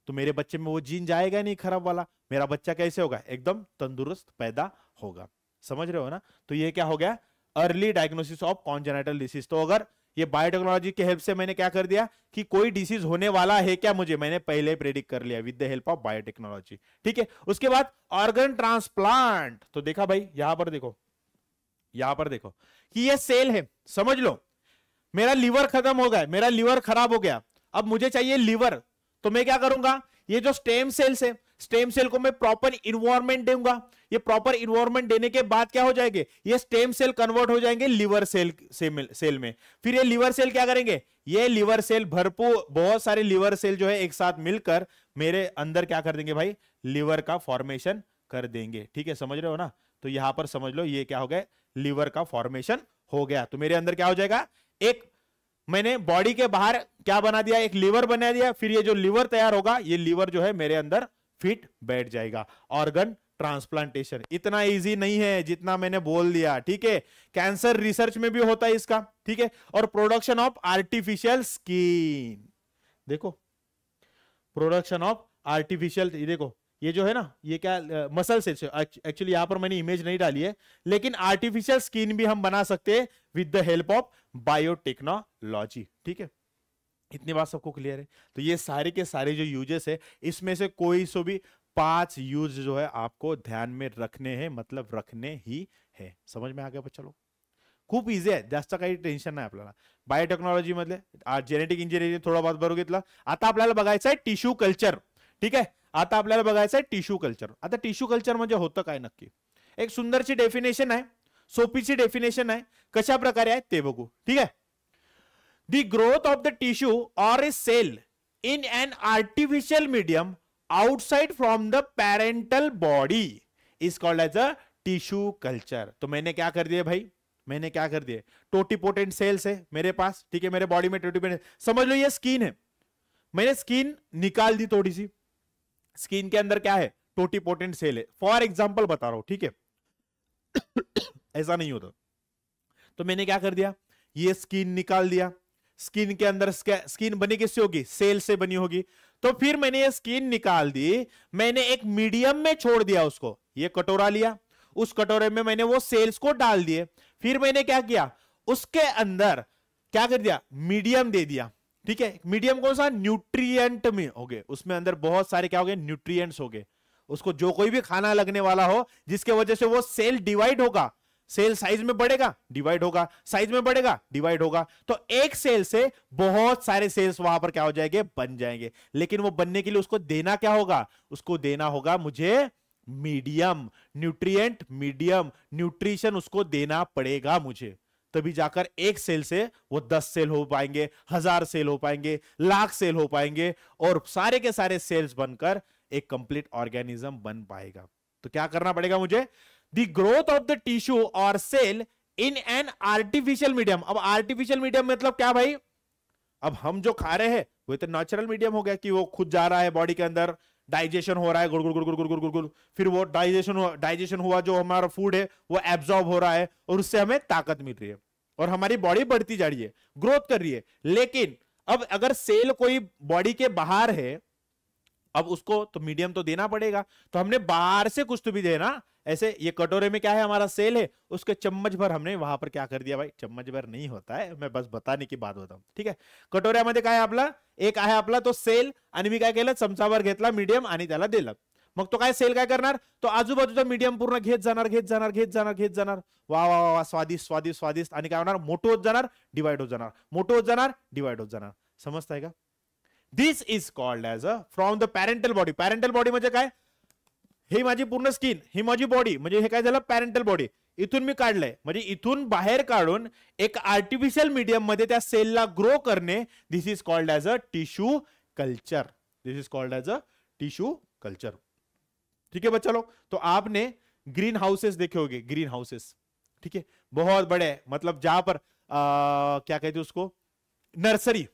तो मेरे बच्चे में वो जीन जाएगा नहीं खराब वाला मेरा बच्चा कैसे होगा एकदम तंदुरुस्त पैदा होगा समझ रहे हो ना तो ये क्या हो गया early diagnosis of congenital disease तो अगर ये बायोटेक्नोलॉजी के हेल्प से मैंने क्या कर दिया कि कोई डिसीज होने वाला है क्या मुझे मैंने पहले प्रेडिक्ट कर लिया with the help of biotechnology ठीक है उसके बाद ऑर्गन ट्रांसप्लांट तो देखा भाई यहां पर देखो यहां पर देखो कि ये सेल है समझ लो मेरा लीवर खत्म हो गया मेरा लीवर खराब हो गया अब मुझे चाहिए लीवर तो मैं क्या करूंगा ये जो स्टेम सेल्स है स्टेम सेल को मैं प्रॉपर इन्वायरमेंट दूंगा ये प्रॉपर इन्वायरमेंट देने के बाद क्या हो जाएंगे ये स्टेम सेल कन्वर्ट हो जाएंगे लिवर सेल सेल में फिर ये लिवर सेल क्या करेंगे ये लिवर सेल भरपूर बहुत सारे लिवर सेल जो है एक साथ मिलकर मेरे अंदर क्या कर देंगे भाई लिवर का फॉर्मेशन कर देंगे ठीक है समझ रहे हो ना तो यहां पर समझ लो ये क्या हो गया लिवर का फॉर्मेशन हो गया तो मेरे अंदर क्या हो जाएगा एक मैंने बॉडी के बाहर क्या बना दिया एक लीवर बना दिया फिर ये जो लीवर तैयार होगा ये लीवर जो है मेरे अंदर फिट बैठ जाएगा ऑर्गन ट्रांसप्लांटेशन इतना इजी नहीं है जितना मैंने बोल दिया ठीक है कैंसर रिसर्च में भी होता है इसका ठीक है और प्रोडक्शन ऑफ आर्टिफिशियल स्किन देखो प्रोडक्शन ऑफ आर्टिफिशियल देखो ये जो है ना ये क्या मसल से एक्चुअली यहां पर मैंने इमेज नहीं डाली है लेकिन आर्टिफिशियल स्किन भी हम बना सकते हैं with the help of biotechnology ठीक है इतनी बात सबको क्लियर है तो ये सारे के सारे जो यूजेस है इसमें से कोई सो भी पांच यूज जो है आपको ध्यान में रखने हैं मतलब रखने ही है समझ में आ गया चलो खूब इजी है जास्त का टेन्शन नहीं अपना बायोटेक्नोलॉजी मधले जेनेटिक इंजीनियरिंग थोडा बहुत बरू घेतला तो आता अपने बगा टिश्यू कल्चर ठीक है आता अपने बढ़ाच है टिश्यू कल्चर आता टिश्यू कल्चर मे होतं काय नक्की एक ची डेफिनेशन है सोपी ची डेफिनेशन है कशा प्रकार है ते ठीक है the growth of the tissue और a cell in an artificial medium outside from the parental body is called as a tissue culture तो मैंने क्या कर दिया भाई मैंने क्या कर दिया टोटीपोटेंट सेल्स है मेरे पास ठीक है मेरे बॉडी में टोटीपोटेंट समझ लो ये स्किन है मैंने स्किन निकाल दी थोड़ी सी स्किन के अंदर क्या है टोटीपोटेंट सेल है फॉर एग्जाम्पल बता रहा हूं ठीक है ऐसा नहीं होता तो मैंने क्या कर दिया ये स्किन निकाल दिया स्किन के अंदर स्किन बनी किससे होगी सेल से बनी होगी तो फिर मैंने ये स्किन निकाल दी मैंने एक मीडियम में छोड़ दिया उसको ये कटोरा लिया उस कटोरे में मैंने वो सेल्स को डाल दिए फिर मैंने क्या किया उसके अंदर क्या कर दिया मीडियम दे दिया ठीक है मीडियम कौन सा न्यूट्रिएंट में हो गए उसमें अंदर बहुत सारे क्या हो गए न्यूट्रिएंट्स हो गए उसको जो कोई भी खाना लगने वाला हो जिसके वजह से वो सेल डिवाइड होगा सेल साइज में बढ़ेगा डिवाइड होगा साइज में बढ़ेगा डिवाइड होगा तो एक सेल से बहुत सारे सेल्स वहां पर क्या हो जाएंगे बन जाएंगे लेकिन वो बनने के लिए उसको देना क्या होगा उसको देना होगा मुझे मीडियम न्यूट्रिएंट मीडियम न्यूट्रिशन उसको देना पड़ेगा मुझे तभी जाकर एक सेल से वो दस सेल हो पाएंगे हजार सेल हो पाएंगे लाख सेल हो पाएंगे और सारे के सारे सेल्स बनकर एक कंप्लीट ऑर्गेनिज्म बन पाएगा तो क्या करना पड़ेगा मुझे the growth of the tissue और cell in an artificial medium अब आर्टिफिशियल मीडियम मतलब क्या भाई अब हम जो खा रहे हैं वो तो नेचुरल मीडियम हो गया कि वो खुद जा रहा है बॉडी के अंदर डाइजेशन हो रहा है गुड़ गुड़ गुड़ गुड़ गुड़ गुड़ गुड़ गुड़ फिर वो डाइजेशन डाइजेशन हुआ जो हमारा फूड है वो एब्जॉर्ब हो रहा है और उससे हमें ताकत मिल रही है और हमारी बॉडी बढ़ती जा रही है ग्रोथ कर रही है लेकिन अब अगर सेल कोई बॉडी के बाहर है अब उसको तो मीडियम तो देना पड़ेगा तो हमने बाहर से कुछ तो भी देना ऐसे ये कटोरे में क्या है हमारा सेल है उसके चम्मच भर हमने वहां पर क्या कर दिया भाई चम्मच भर नहीं होता है मैं बस बताने की बात होता हूँ ठीक कटोरिया क्या है अपना एक है अपना तो सेल आणि मी चमचा भर घर मीडियम आणि त्याला मग तो काय सेल काय करणार तो आजूबाजूचा मीडियम पूर्ण घेत जाणार घेत जाणार घेत जाणार घेत जाणार वा वा वा स्वादिष्ट स्वादिष्ट स्वादिष्ट आणि काय होणार मोठं होत जाणार डिवाइड होत जाणार मोठं होत जाणार डिवाइड होत जाणार समजताय का this is called as a from the parental body parental body म्हणजे काय हे माझी पूर्ण स्किन ही माझी बॉडी म्हणजे हे काय झालं पॅरेंटल बॉडी इथून मी काढलंय म्हणजे इथून बाहेर काढून एक आर्टिफिशियल मीडियम मध्ये त्या सेलला ग्रो करणे this is called as a tissue culture this is called as a tissue culture ठीक है बच्चा लोग तो आपने ग्रीन हाउसेस देखे होंगे ग्रीन हाउसेस ठीक है बहुत बड़े मतलब जहां पर क्या कहते उसको नर्सरी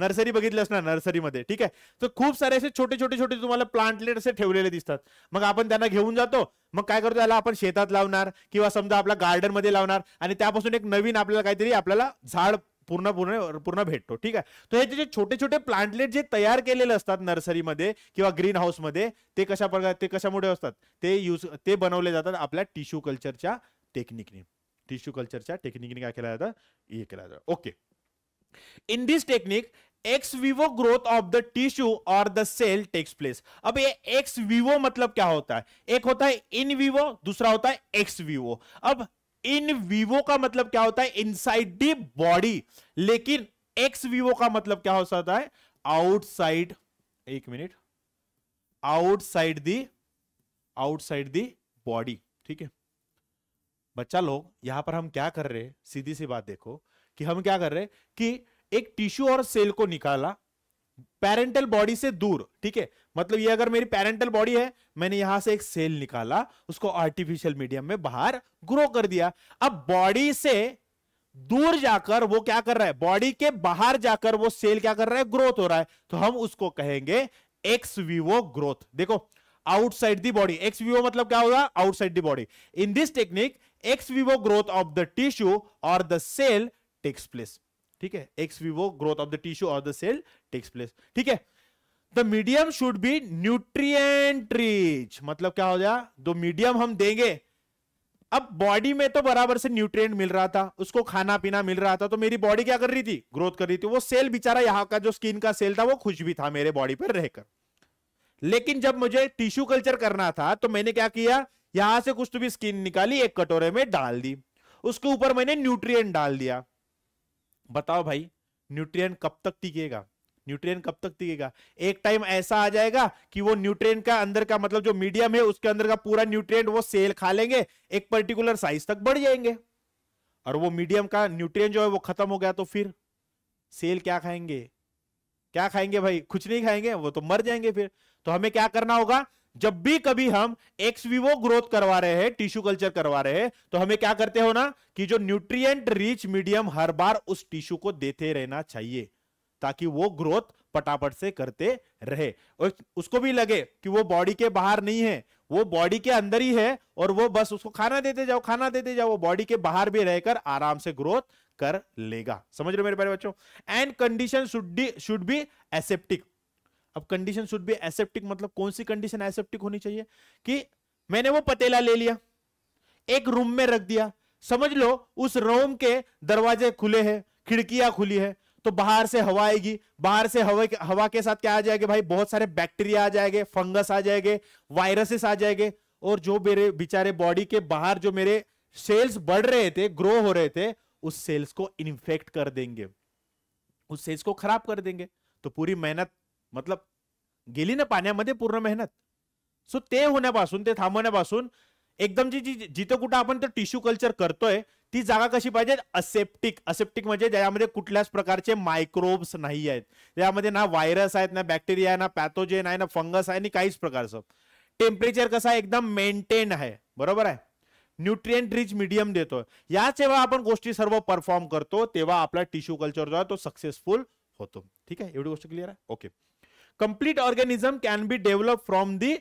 नर्सरी बघितलीस असणार नर्सरीमध्ये ठीक आहे तर खूप सारे असे छोटे छोटे छोटे तुम्हाला प्लांटलेट असे ठेवलेले दिसतात मग आपण त्यांना घेऊन जातो मग काय करतो त्याला आपण शेतात लावणार किंवा समजा आपल्या गार्डन मध्ये लावणार आणि त्यापासून एक नवीन आपल्याला काहीतरी आपल्याला झाड पूर्ण पूर्ण पूर्ण भेटतो ठीक आहे तो हे जे छोटे छोटे प्लांटलेट जे तयार केलेले असतात नर्सरीमध्ये किंवा ग्रीन हाऊसमध्ये ते कशा प्रकार ते कशामुळे असतात ते यूज ते बनवले जातात आपल्या टिश्यू कल्चरच्या टेक्निकने टिश्यू कल्चरच्या टेक्निकने काय केलं जातं हे केलं जातं okay in this technique ex vivo growth of the tissue और द सेल टेक्स प्लेस अब ये एक्स विवो मतलब क्या होता है एक होता है इन विवो दूसरा होता है एक्स विवो अब इन वीवो का मतलब क्या होता है इनसाइड डी बॉडी लेकिन एक्स वीवो का मतलब क्या हो सकता है आउटसाइड एक minute outside the outside the body ठीक है बच्चा लोग यहां पर हम क्या कर रहे हैं सीधी सी बात देखो कि हम क्या कर रहे हैं कि एक टिश्यू और सेल को निकाला पेरेंटल बॉडी से दूर ठीक है मतलब ये अगर मेरी पेरेंटल बॉडी है मैंने यहां से एक सेल निकाला उसको आर्टिफिशियल मीडियम में बाहर ग्रो कर दिया अब बॉडी से दूर जाकर वो क्या कर रहा है बॉडी के बाहर जाकर वो सेल क्या कर रहा है ग्रोथ हो रहा है तो हम उसको कहेंगे एक्स वीवो ग्रोथ देखो outside the body ex vivo मतलब क्या होगा outside the body in this technique ex vivo growth of the tissue और द सेल टेक्स प्लेस ठीक है ex vivo growth of the tissue और द सेल टेक्स प्लेस ठीक है the medium should be nutrient rich मतलब क्या हो जाए दो मीडियम हम देंगे अब बॉडी में तो बराबर से न्यूट्रिएंट मिल रहा था उसको खाना पीना मिल रहा था तो मेरी बॉडी क्या कर रही थी ग्रोथ कर रही थी वो सेल बेचारा यहाँ का जो स्किन का सेल था वो खुश भी था मेरे बॉडी पर रहकर लेकिन जब मुझे टिश्यू कल्चर करना था तो मैंने क्या किया यहां से कुछ तो भी स्किन निकाली एक कटोरे में डाल दी उसके ऊपर मैंने न्यूट्रिएंट डाल दिया बताओ भाई न्यूट्रिएंट कब तक टिकेगा न्यूट्रिएंट कब तक टिकेगा एक टाइम ऐसा आ जाएगा कि वो न्यूट्रिएंट का अंदर का मतलब जो मीडियम है उसके अंदर का पूरा न्यूट्रिएंट वो सेल खा लेंगे एक पर्टिकुलर साइज तक बढ़ जाएंगे और वो मीडियम का न्यूट्रिएंट जो है वो खत्म हो गया तो फिर सेल क्या खाएंगे क्या खाएंगे भाई कुछ नहीं खाएंगे वो तो मर जाएंगे फिर तो हमें क्या करना होगा जब भी कभी हम एक्स एक्सवीवो ग्रोथ करवा रहे हैं टिश्यू कल्चर करवा रहे हैं तो हमें क्या करते हो ना कि जो न्यूट्रिएंट रिच मीडियम हर बार उस टिश्यू को देते रहना चाहिए ताकि वो ग्रोथ पटापट से करते रहे और उसको भी लगे कि वो बॉडी के बाहर नहीं है वो बॉडी के अंदर ही है और वो बस उसको खाना देते जाओ खाना देते जाओ वो बॉडी के बाहर भी रहकर आराम से ग्रोथ कर लेगा समझ रहे मेरे प्यारे बच्चों and condition should be should be aseptic अब कंडीशन शुड बी एसेप्टिक मतलब कौन सी कंडीशन एसेप्टिक होनी चाहिए कि मैंने वो पतेला ले लिया एक रूम में रख दिया समझ लो उस रूम के दरवाजे खुले हैं खिड़कियां खुली है तो बाहर से हवा आएगी बाहर से हवा हवा के साथ क्या आ जाएगा भाई बहुत सारे बैक्टीरिया आ जाएंगे फंगस आ जाएंगे वायरसेस आ जाएंगे और जो मेरे बेचारे बॉडी के बाहर जो मेरे सेल्स बढ़ रहे थे ग्रो हो रहे थे उस सेल्स को इन्फेक्ट कर देंगे उस सेल्स को खराब कर देंगे तो पूरी मेहनत मतलब गेली ना मध्य पूर्ण मेहनत सो ते होने पास थाम एकदम जी जी जिथं कुछ अपन तो टिश्यू कल्चर करतोय ती जागा कशी पाहिजे असेप्टिक असेप्टिक म्हणजे ज्यामध्ये कुठल्याच प्रकारचे मायक्रोब्स नाही आहेत त्यामध्ये ना व्हायरस आहेत ना बॅक्टेरिया आहे ना पॅथोजेन आहे ना फंगस आहे आणि काहीच प्रकारचं टेम्परेचर कसं एकदम मेंटेन आहे बरोबर आहे न्यूट्रिएंट रिच मीडियम देतो या जेव्हा आपण गोष्टी सर्व परफॉर्म करतो तेव्हा आपला टिश्यू कल्चर जो आहे तो सक्सेसफुल होतो ठीक आहे एवढी गोष्ट क्लिअर आहे okay complete organism can be develop from the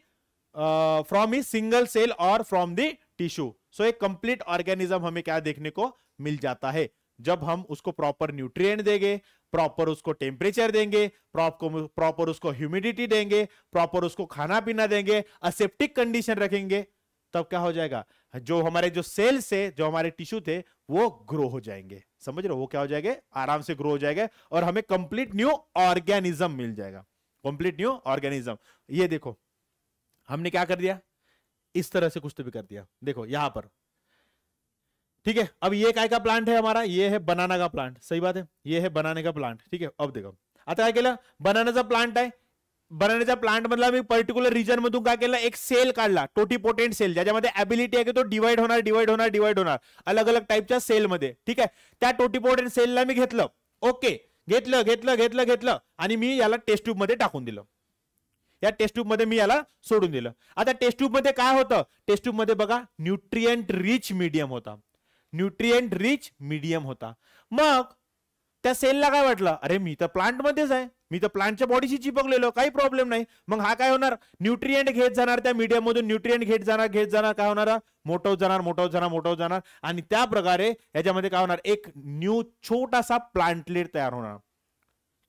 from he single cell और फ्रॉम दी टिश्यू सो एक कंप्लीट ऑर्गेनिज्म हमें क्या देखने को मिल जाता है जब हम उसको प्रॉपर न्यूट्रिएंट देंगे प्रॉपर उसको टेम्परेचर देंगे प्रॉपर उसको ह्यूमिडिटी देंगे प्रॉपर उसको खाना पीना देंगे असेप्टिक कंडीशन रखेंगे तब क्या हो जाएगा जो हमारे जो सेल्स है जो हमारे टिश्यू थे वो ग्रो हो जाएंगे समझ रहे हो वो क्या हो जाएगा आराम से ग्रो हो जाएगा और हमें कंप्लीट न्यू ऑर्गेनिज्म मिल जाएगा कंप्लीट न्यू ऑर्गेनिज्म ये देखो हमने क्या कर दिया इस तरह से कुछ तो भी कर दिया देखो यहां पर ठीक है अब ये काय का प्लांट है हमारा ये है बनाना का प्लांट सही बात है ये है बनाने का प्लांट ठीक है अब देखो आता काय केलं बनानाचा प्लांट आहे का प्लांट मधला मी पर्टिक्युलर रिजन मधून काय केलं एक सेल काढला पोटेंट सेल ज्याच्यामध्ये एबिलिटी आहे की तो डिवाइड होणार डिवाइड होणार डिवाइड होणार अलग अलग सेल मध्ये ठीक आहे त्या सेल सेलला मी घेतलं ओके घेतलं घेतलं घेतलं घेतलं आणि मी याला टेस्ट ट्यूब मध्ये टाकून दिलं या टेस्ट मध्ये मी याला सोडून दिलं आता टेस्ट मध्ये काय होतं टेस्ट मध्ये बघा न्यूट्रिएंट रिच मीडियम होता न्यूट्रिएंट रिच मीडियम होता मग त्या सेलला काय वाटलं अरे मी तर प्लांटमध्येच आहे मी तर प्लांटच्या बॉडीशी चिपकलेलो काही प्रॉब्लेम नाही मग हा काय होणार न्यूट्रिएंट घेत जाणार त्या मीडियम मधून न्यूट्रिएंट घेत जाणार घेत जाणार काय होणार मोठव जाणार मोठव जाणार मोठव जाणार आणि त्या प्रकारे याच्यामध्ये काय होणार एक न्यू छोटासा प्लांटलेट तयार होणार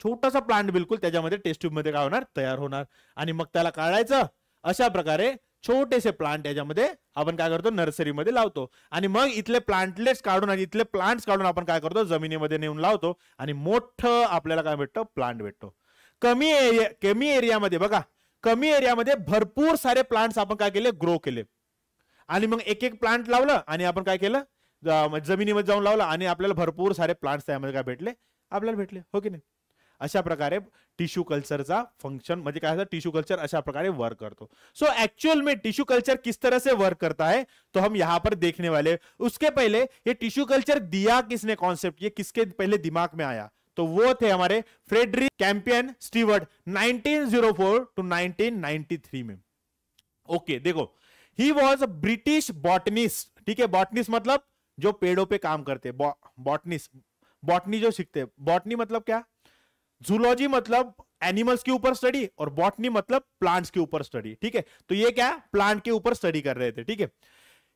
छोटासा प्लांट बिलकुल त्याच्यामध्ये टेस्ट मध्ये काय होणार तयार होणार आणि मग त्याला काढायचं अशा प्रकारे छोटेसे प्लांट याच्यामध्ये आपण काय करतो नर्सरीमध्ये लावतो आणि मग इथले प्लांटलेट्स काढून आणि इथले प्लांट्स काढून आपण काय करतो जमिनीमध्ये नेऊन लावतो आणि मोठं आपल्याला काय भेटतं प्लांट भेटतो कमी एरिया कमी एरियामध्ये बघा कमी एरियामध्ये भरपूर सारे प्लांट्स आपण काय केले ग्रो केले आणि मग एक एक प्लांट लावलं आणि आपण काय केलं जमिनीमध्ये जाऊन लावलं आणि आपल्याला भरपूर सारे प्लांट्स त्यामध्ये काय भेटले आपल्याला भेटले हो की नाही अशा प्रकारे टिश्यू कल्चरचा फंक्शन म्हणजे काय टिश्यू कल्चर अशा प्रकारे वर्क करतो सो so, एक्चुअल में टिश्यू कल्चर किस तरह से वर्क करता है तो हम यहां पर देखने वाले उसके पहले ये टिश्यू कल्चर दिया किसने कॉन्सेप्ट ये किसके पहले दिमाग में आया तो वो थे हमारे फ्रेडरिक कैंपियन स्टीवर्ट 1904 टू 1993 में ओके देखो he was a British botanist ठीक है बॉटनिस्ट मतलब जो पेड़ों पे काम करते बॉटनिस्ट बॉटनी जो सीखते बॉटनी मतलब क्या जूलॉजी मतलब एनिमल्स के ऊपर स्टडी और बॉटनी मतलब प्लांट्स के ऊपर स्टडी ठीक है तो ये क्या प्लांट के ऊपर स्टडी कर रहे थे ठीक है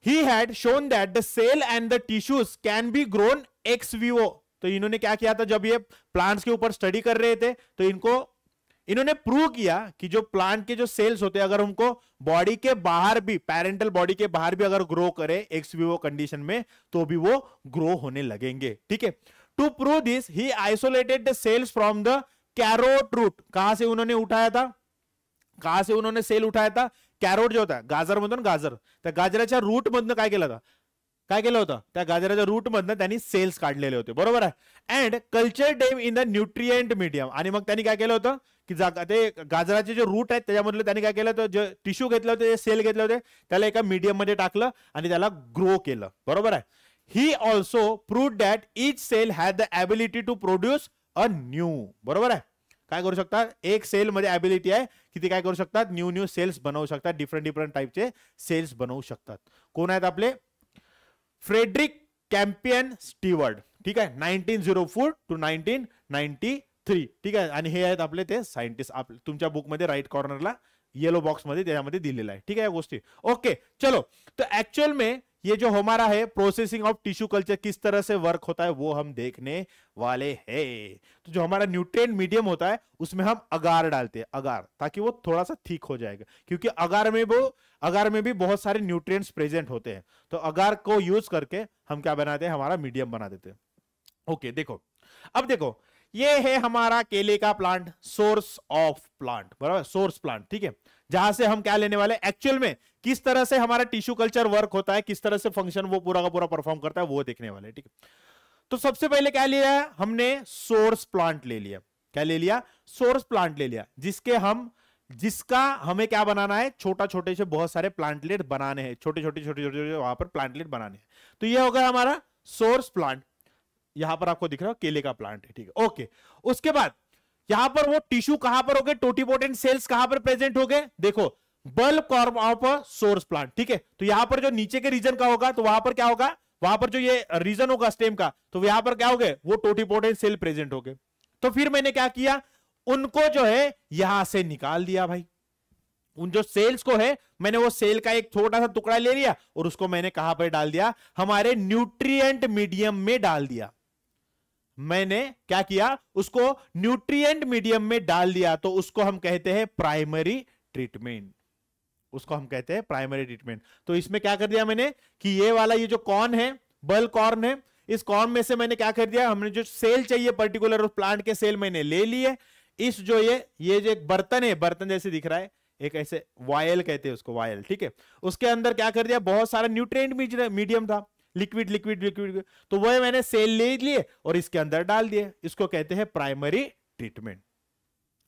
he had shown that the cell and the tissues can be grown ex vivo तो इन्होंने क्या किया था जब ये प्लांट्स के ऊपर स्टडी कर रहे थे तो इनको इन्होंने प्रूव किया कि जो प्लांट के जो सेल्स होते हैं अगर उनको बॉडी के बाहर भी पेरेंटल बॉडी के बाहर भी अगर ग्रो करे एक्स वीवो कंडीशन में तो भी वो ग्रो होने लगेंगे ठीक है to prove this he isolated the cells from the carrot root कहां से उन्होंने उठाया था कहां से उन्होंने सेल उठाया था कॅरोट जो होता गाजर मधून गाजर त्या गाजराच्या रूट मधनं काय केलं होतं काय केलं होतं त्या गाजराच्या रूट मधनं त्यांनी सेल्स काढलेले होते बरोबर आहे and culture them in the nutrient medium आणि मग त्यांनी काय केलं होतं की ते गाजराचे जे रूट आहेत त्याच्यामधलं त्यांनी काय केलं होतं जे टिश्यू घेतले होते जे सेल घेतले होते त्याला एका मीडियम मध्ये टाकलं आणि त्याला ग्रो केलं बरोबर आहे he also prove that each cell had the ability to produce a new बरोबर आहे काय करू शकतात एक सेलमध्ये ॲबिलिटी आहे की ते काय करू शकतात न्यू न्यू सेल्स बनवू शकतात डिफरंट डिफरंट टाइपचे सेल्स बनवू शकतात कोण आहेत आपले फ्रेडरिक कॅम्पियन स्टीवर्ड ठीक आहे nineteen zero four to nineteen ninety three ठीक आहे आणि हे आहेत आपले ते सायंटिस्ट आपले तुमच्या बुकमध्ये राईट कॉर्नरला येलो बॉक्समध्ये त्यामध्ये दिलेलं आहे ठीक आहे या गोष्टी ओके चलो तर ऍक्च्युअल मे ये जो हमारा है प्रोसेसिंग ऑफ टिश्यू कल्चर किस तरह से वर्क होता है वो हम देखने वाले हैं तो जो हमारा न्यूट्रिएंट मीडियम होता है उसमें हम अगार डालते हैं अगार ताकि वो थोड़ा सा ठीक हो जाएगा क्योंकि अगार में वो अगार में भी बहुत सारे न्यूट्रिएंट्स प्रेजेंट होते हैं तो अगार को यूज करके हम क्या बनाते हैं हमारा मीडियम बना देते हैं ओके देखो अब देखो ये है हमारा केले का प्लांट सोर्स ऑफ प्लांट बराबर सोर्स प्लांट ठीक है जहां से हम क्या लेने वाले एक्चुअल में किस तरह से हमारा टिश्यू कल्चर वर्क होता है किस तरह से फंक्शन वो पूरा का पूरा परफॉर्म करता है वो देखने वाले ठीक है तो सबसे पहले क्या लिया है हमने सोर्स प्लांट ले लिया क्या ले लिया सोर्स प्लांट ले लिया जिसके हम जिसका हमें क्या बनाना है छोटा छोटे से बहुत सारे प्लांटलेट बनाने हैं छोटे छोटे छोटे छोटे वहां पर प्लांटलेट बनाने हैं तो ये हो गया हमारा सोर्स प्लांट यहां पर आपको दिख रहा है केले का प्लांट है ठीक है ओके उसके बाद यहां पर वो टिश्यू कहां पर हो गए टोटीपोटेंट सेल्स कहां पर प्रेजेंट हो गए देखो bulb corm of source plant ठीक है तो यहां पर जो नीचे के रीजन का होगा तो वहां पर क्या होगा वहां पर जो ये रीजन होगा स्टेम का तो यहां पर क्या हो गए वो टोटीपोटेंट सेल प्रेजेंट हो गए तो फिर मैंने क्या किया उनको जो है यहां से निकाल दिया भाई उन जो सेल्स को है मैंने वो सेल का एक छोटा सा टुकड़ा ले लिया और उसको मैंने कहां पर डाल दिया हमारे न्यूट्रिएंट मीडियम में डाल दिया मैंने क्या किया उसको न्यूट्रिएंट मीडियम में डाल दिया तो उसको हम कहते हैं प्राइमरी ट्रीटमेंट उसको हम कहते हैं प्राइमरी ट्रीटमेंट तो इसमें क्या कर दिया मैंने कि ये वाला ये जो कॉर्न है बल कॉर्न है इस कॉर्न में से मैंने क्या कर दिया हमने जो सेल चाहिए पर्टिकुलर उस प्लांट के सेल मैंने ले लिए इस जो ये ये जो एक बर्तन है बर्तन जैसे दिख रहा है एक ऐसे वायल कहते हैं उसको वायल ठीक है उसके अंदर क्या कर दिया बहुत सारा न्यूट्रिएंट मीडियम था लिक्विड लिक्विड लिक्विड तो वह मैंने सेल ले लिए और इसके अंदर डाल दिए इसको कहते हैं प्राइमरी ट्रीटमेंट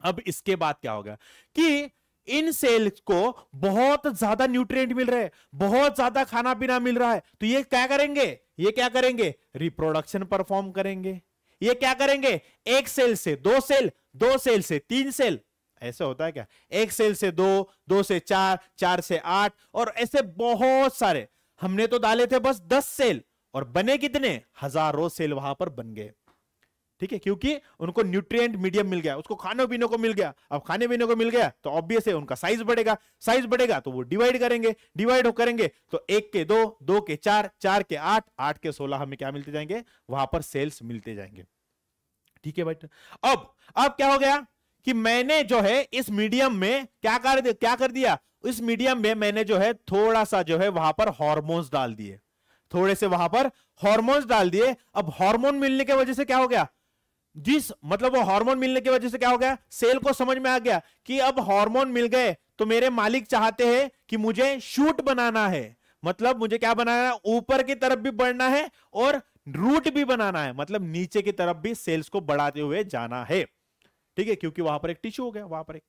अब इसके बाद क्या होगा कि इन सेल्स को बहुत ज्यादा न्यूट्रिएंट मिल रहे हैं बहुत ज्यादा खाना पीना मिल रहा है तो ये क्या करेंगे ये क्या करेंगे रिप्रोडक्शन परफॉर्म करेंगे ये क्या करेंगे एक सेल से दो सेल दो सेल से तीन सेल ऐसा होता है क्या एक सेल से दो दो से चार चार से आठ और ऐसे बहुत सारे हमने तो डाले थे बस दस सेल और बने कितने हजारों सेल वहां पर बन गए ठीक है क्योंकि उनको न्यूट्रिएंट मीडियम मिल गया उसको खाने पीने को मिल गया अब खाने पीने को मिल गया तो ऑब्वियस है उनका साइज बढ़ेगा साइज बढ़ेगा तो वो डिवाइड करेंगे डिवाइड करेंगे तो एक के दो दो के चार चार के आठ आठ के सोलह हमें क्या मिलते जाएंगे वहां पर सेल्स मिलते जाएंगे ठीक है भाई अब अब क्या हो गया कि मैंने जो है इस मीडियम में क्या कर क्या कर दिया इस मीडियम में मैंने जो है थोड़ा सा जो है वहां पर हॉर्मोन्स डाल दिए थोड़े से वहां पर हॉर्मोन्स डाल दिए अब हॉर्मोन मिलने की वजह से क्या हो गया जिस मतलब वो हार्मोन मिलने की वजह से क्या हो गया सेल को समझ में आ गया कि अब हार्मोन मिल गए तो मेरे मालिक चाहते हैं कि मुझे शूट बनाना है मतलब मुझे क्या बनाना है ऊपर की तरफ भी बढ़ना है और रूट भी बनाना है मतलब नीचे की तरफ भी सेल्स को बढ़ाते हुए जाना है ठीक है क्योंकि वहां पर एक टिश्यू हो गया वहां पर एक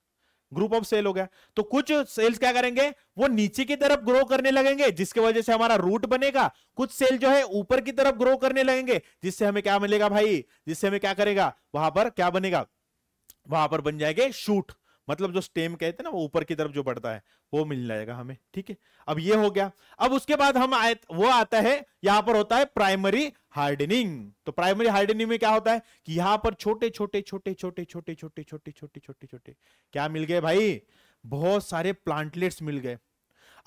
ग्रुप ऑफ सेल हो गया तो कुछ सेल्स क्या करेंगे वो नीचे की तरफ ग्रो करने लगेंगे जिसके वजह से हमारा रूट बनेगा कुछ सेल जो है ऊपर की तरफ ग्रो करने लगेंगे जिससे हमें क्या मिलेगा भाई जिससे हमें क्या करेगा वहां पर क्या बनेगा वहां पर बन जाएंगे शूट मतलब जो स्टेम कहते हैं ना वो ऊपर की तरफ जो बढ़ता है वो मिल जाएगा हमें ठीक है अब ये हो गया अब उसके बाद हम आए वो आता है यहां पर होता है प्राइमरी हार्डनिंग तो प्राइमरी हार्डनिंग में क्या होता है कि यहां पर छोटे छोटे छोटे छोटे छोटे छोटे छोटे छोटे छोटे छोटे क्या मिल गए भाई बहुत सारे प्लांटलेट्स मिल गए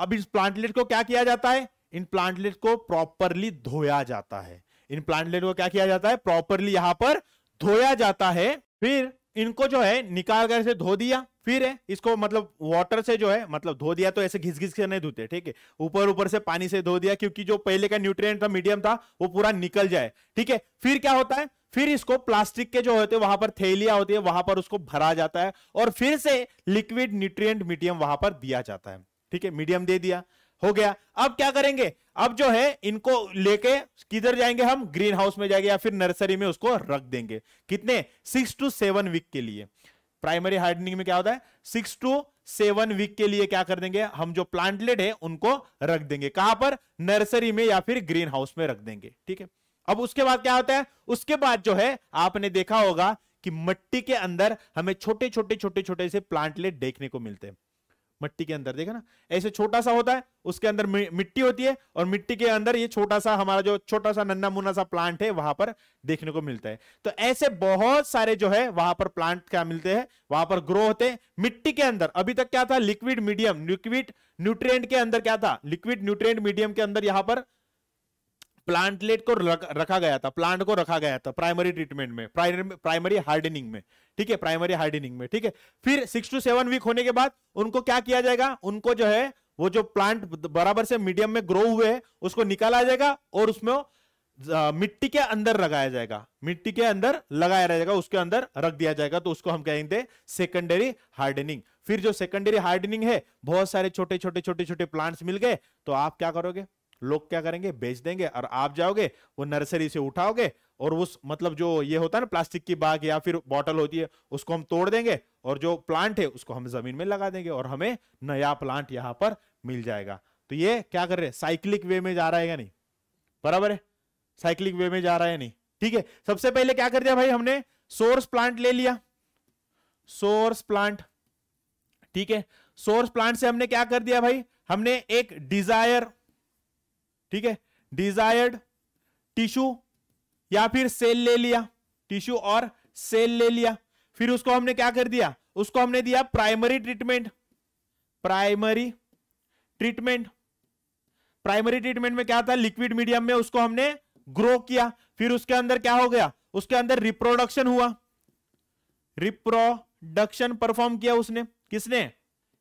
अब इस प्लांटलेट को क्या किया जाता है इन प्लांटलेट को प्रॉपरली धोया जाता है इन प्लांटलेट को क्या किया जाता है प्रॉपरली यहां पर धोया जाता है फिर इनको जो है निकाल कर से धो दिया फिर है इसको मतलब वाटर से जो है मतलब धो दिया तो ऐसे घिस घिस के नहीं धोते ठीक है ऊपर ऊपर से पानी से धो दिया क्योंकि जो पहले का न्यूट्रिएंट था मीडियम था वो पूरा निकल जाए ठीक है फिर क्या होता है फिर इसको प्लास्टिक के जो होते हैं वहां पर थैलियां होती है वहां पर उसको भरा जाता है और फिर से लिक्विड न्यूट्रिएंट मीडियम वहां पर दिया जाता है ठीक है मीडियम दे दिया हो गया अब क्या करेंगे अब जो है इनको लेके किधर जाएंगे हम ग्रीन हाउस में जाएंगे या फिर नर्सरी में उसको रख देंगे कितने सिक्स टू सेवन वीक के लिए प्राइमरी हार्डनिंग में क्या होता है सिक्स टू सेवन वीक के लिए क्या कर देंगे हम जो प्लांटलेट है उनको रख देंगे कहां पर नर्सरी में या फिर ग्रीन हाउस में रख देंगे ठीक है अब उसके बाद क्या होता है उसके बाद जो है आपने देखा होगा कि मट्टी के अंदर हमें छोटे छोटे छोटे छोटे से प्लांटलेट देखने को मिलते हैं मिट्टी के अंदर देखा ना ऐसे छोटा सा होता है उसके अंदर मिट्टी होती है और मिट्टी के अंदर ये छोटा सा हमारा जो छोटा सा नन्ना मुन्ना सा प्लांट है वहां पर देखने को मिलता है तो ऐसे बहुत सारे जो है वहां पर प्लांट क्या मिलते हैं वहां पर ग्रो होते हैं मिट्टी के अंदर अभी तक क्या था लिक्विड मीडियम लिक्विड न्यूट्रिय के अंदर क्या था लिक्विड न्यूट्रिय मीडियम के अंदर यहां पर प्लांटलेट को रखा गया था प्लांट को रखा गया था प्राइमरी ट्रीटमेंट में प्राइमरी हार्डनिंग में ठीक है प्राइमरी हार्डनिंग में ठीक है फिर सिक्स टू सेवन वीक होने के बाद उनको क्या किया जाएगा उनको जो है वो जो प्लांट बराबर से मीडियम में ग्रो हुए हैं उसको निकाला जाएगा और उसमें मिट्टी के अंदर लगाया जाएगा मिट्टी के अंदर लगाया जाएगा उसके अंदर रख दिया जाएगा तो उसको हम कहेंगे सेकेंडरी हार्डनिंग फिर जो सेकेंडरी हार्डनिंग है बहुत सारे छोटे छोटे छोटे छोटे प्लांट्स मिल गए तो आप क्या करोगे लोग क्या करेंगे बेच देंगे और आप जाओगे वो नर्सरी से उठाओगे और उस मतलब जो ये होता है ना प्लास्टिक की बाग या फिर बॉटल होती है उसको हम तोड़ देंगे और जो प्लांट है उसको हम जमीन में लगा देंगे और हमें नया प्लांट यहाँ पर मिल जाएगा तो ये क्या कर रहे हैं साइक्लिक वे में जा रहा है या नहीं बराबर है साइक्लिक वे में जा रहा है नहीं ठीक है सबसे पहले क्या कर दिया भाई हमने सोर्स प्लांट ले लिया सोर्स प्लांट ठीक है सोर्स प्लांट से हमने क्या कर दिया भाई हमने एक डिजायर ठीक है डिजायर्ड टिश्यू या फिर सेल ले लिया टिश्यू और सेल ले लिया फिर उसको हमने क्या कर दिया उसको हमने दिया primary treatment primary treatment primary treatment में क्या था लिक्विड मीडियम में उसको हमने ग्रो किया फिर उसके अंदर क्या हो गया उसके अंदर रिप्रोडक्शन हुआ रिप्रोडक्शन परफॉर्म किया उसने किसने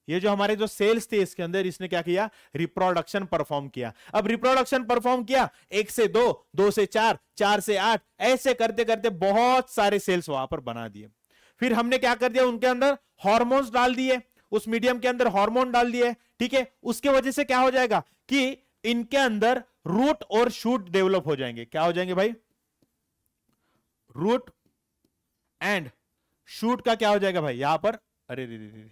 ये जो हमारे जो सेल्स थे इसके अंदर इसने क्या किया रिप्रोडक्शन परफॉर्म किया अब रिप्रोडक्शन परफॉर्म किया एक से दो दो से चार चार से आठ ऐसे करते करते बहुत सारे सेल्स वहां पर बना दिए फिर हमने क्या कर दिया उनके अंदर हॉर्मोन्स डाल दिए उस मीडियम के अंदर हॉर्मोन डाल दिए ठीक है उसके वजह से क्या हो जाएगा कि इनके अंदर रूट और शूट डेवलप हो जाएंगे क्या हो जाएंगे भाई रूट एंड शूट का क्या हो जाएगा भाई यहां पर अरे रे रे रे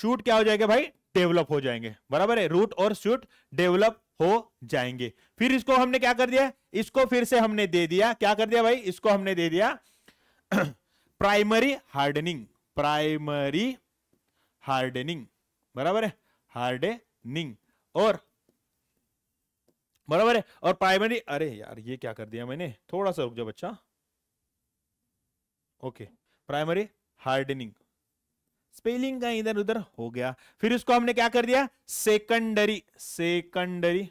शूट क्या हो जाएगा भाई डेवलप हो जाएंगे बराबर है रूट और शूट डेवलप हो जाएंगे फिर इसको हमने क्या कर दिया इसको फिर से हमने दे दिया क्या कर दिया भाई इसको हमने दे दिया प्राइमरी हार्डनिंग प्राइमरी हार्डनिंग बराबर है हार्डनिंग और बराबर है और प्राइमरी अरे यार ये क्या कर दिया मैंने थोड़ा सा रुक जाओ बच्चा ओके प्राइमरी हार्डनिंग स्पेलिंग का इधर उधर हो गया फिर उसको हमने क्या कर दिया सेकेंडरी सेकेंडरी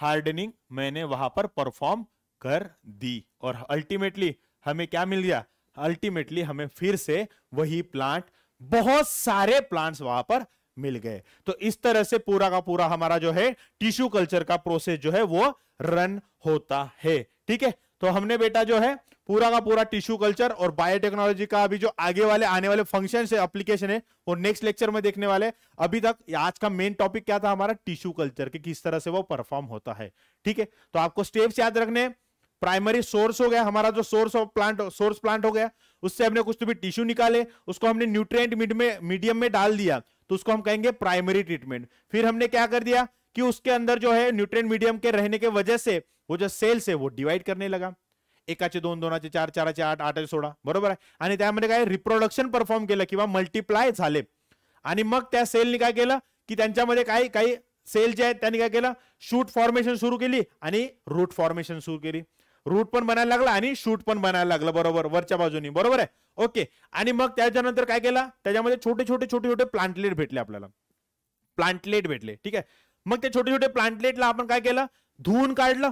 हार्डनिंग मैंने वहां पर परफॉर्म कर दी और अल्टीमेटली हमें क्या मिल गया अल्टीमेटली हमें फिर से वही प्लांट बहुत सारे प्लांट्स वहां पर मिल गए तो इस तरह से पूरा का पूरा हमारा जो है टिश्यू कल्चर का प्रोसेस जो है वो रन होता है ठीक है तो हमने बेटा जो है पूरा का पूरा टिश्यू कल्चर और बायोटेक्नोलॉजी का अभी जो आगे वाले आने वाले फंक्शन है अप्लीकेशन है वो नेक्स्ट लेक्चर में देखने वाले अभी तक आज का मेन टॉपिक क्या था हमारा टिश्यू कल्चर के किस तरह से वो परफॉर्म होता है ठीक है तो आपको स्टेप्स याद रखने प्राइमरी सोर्स हो गया हमारा जो source of plant source plant हो गया उससे हमने कुछ तो भी टिश्यू निकाले उसको हमने न्यूट्रिएंट मीडियम में डाल दिया तो उसको हम कहेंगे प्राइमरी ट्रीटमेंट फिर हमने क्या कर दिया कि उसके अंदर जो है न्यूट्रिएंट मीडियम के रहने के वजह से वो जो सेल्स आहे वो डिवाइड करने लगा एकाचे दोन दोनाचे चार चाराचे आठ आठाचे सोळा बरोबर आहे आणि त्यामध्ये काय रिप्रोडक्शन परफॉर्म केलं किंवा मल्टिप्लाय झाले आणि मग त्या सेलने काय केलं की त्यांच्यामध्ये काही काही सेल जे आहेत त्यांनी काय केलं शूट फॉर्मेशन सुरू केली आणि रूट फॉर्मेशन सुरू केली रूट पण बनायला लागला आणि शूट पण बनायला लागलं बरोबर वरच्या बाजूनी बरोबर आहे ओके आणि मग त्याच्यानंतर काय केलं त्याच्यामध्ये छोटे छोटे छोटे छोटे प्लांटलेट भेटले आपल्याला प्लांटलेट भेटले ठीक आहे मग ते छोटे छोटे प्लांटलेटला आपण काय केलं धुवून काढलं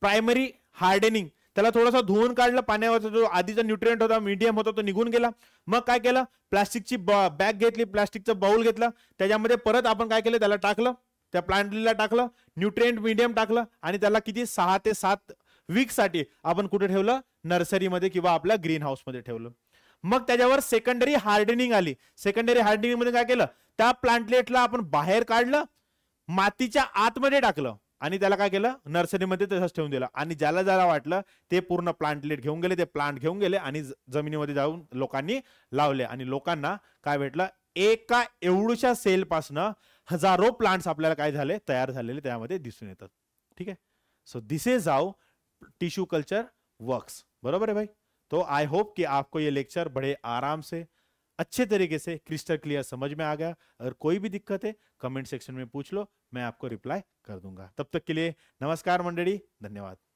प्रायमरी हार्डनिंग त्याला थोडासा धुवून काढलं पाण्यावरचा जो आधीचा न्यूट्रिएंट होता मीडियम होता तो निघून गेला मग काय केलं प्लास्टिकची बॅग घेतली प्लास्टिकचं बाउल घेतलं त्याच्यामध्ये परत आपण काय केलं त्याला टाकलं त्या प्लांटलीला टाकलं न्यूट्रिएंट मीडियम टाकलं आणि त्याला किती सहा ते सात वीकसाठी आपण कुठे ठेवलं नर्सरीमध्ये किंवा आपल्या ग्रीन हाऊसमध्ये ठेवलं मग त्याच्यावर सेकंडरी हार्डनिंग आली सेकंडरी हार्डनिंग मध्ये काय केलं त्या प्लांटलेटला आपण बाहेर काढलं मातीच्या आतमध्ये टाकलं आणि त्याला काय केलं नर्सरीमध्ये तसंच ठेवून दिलं आणि ज्याला ज्याला वाटलं ते पूर्ण प्लांटलेट घेऊन गेले ते प्लांट घेऊन गेले आणि जमिनीमध्ये जाऊन लोकांनी लावले आणि लोकांना काय भेटलं एका एवढूशा सेलपासनं हजारो प्लांट्स आपल्याला काय झाले तयार झालेले त्यामध्ये दिसून येतात ठीक आहे so this is how tissue culture works बरोबर आहे भाई तो आय होप की आपको ये लेक्चर बड़े आराम से अच्छे तरीके से क्रिस्टल क्लियर समझ में आ गया अगर कोई भी दिक्कत है कमेंट सेक्शन में पूछ लो मैं आपको रिप्लाई कर दूंगा तब तक के लिए नमस्कार मंडली धन्यवाद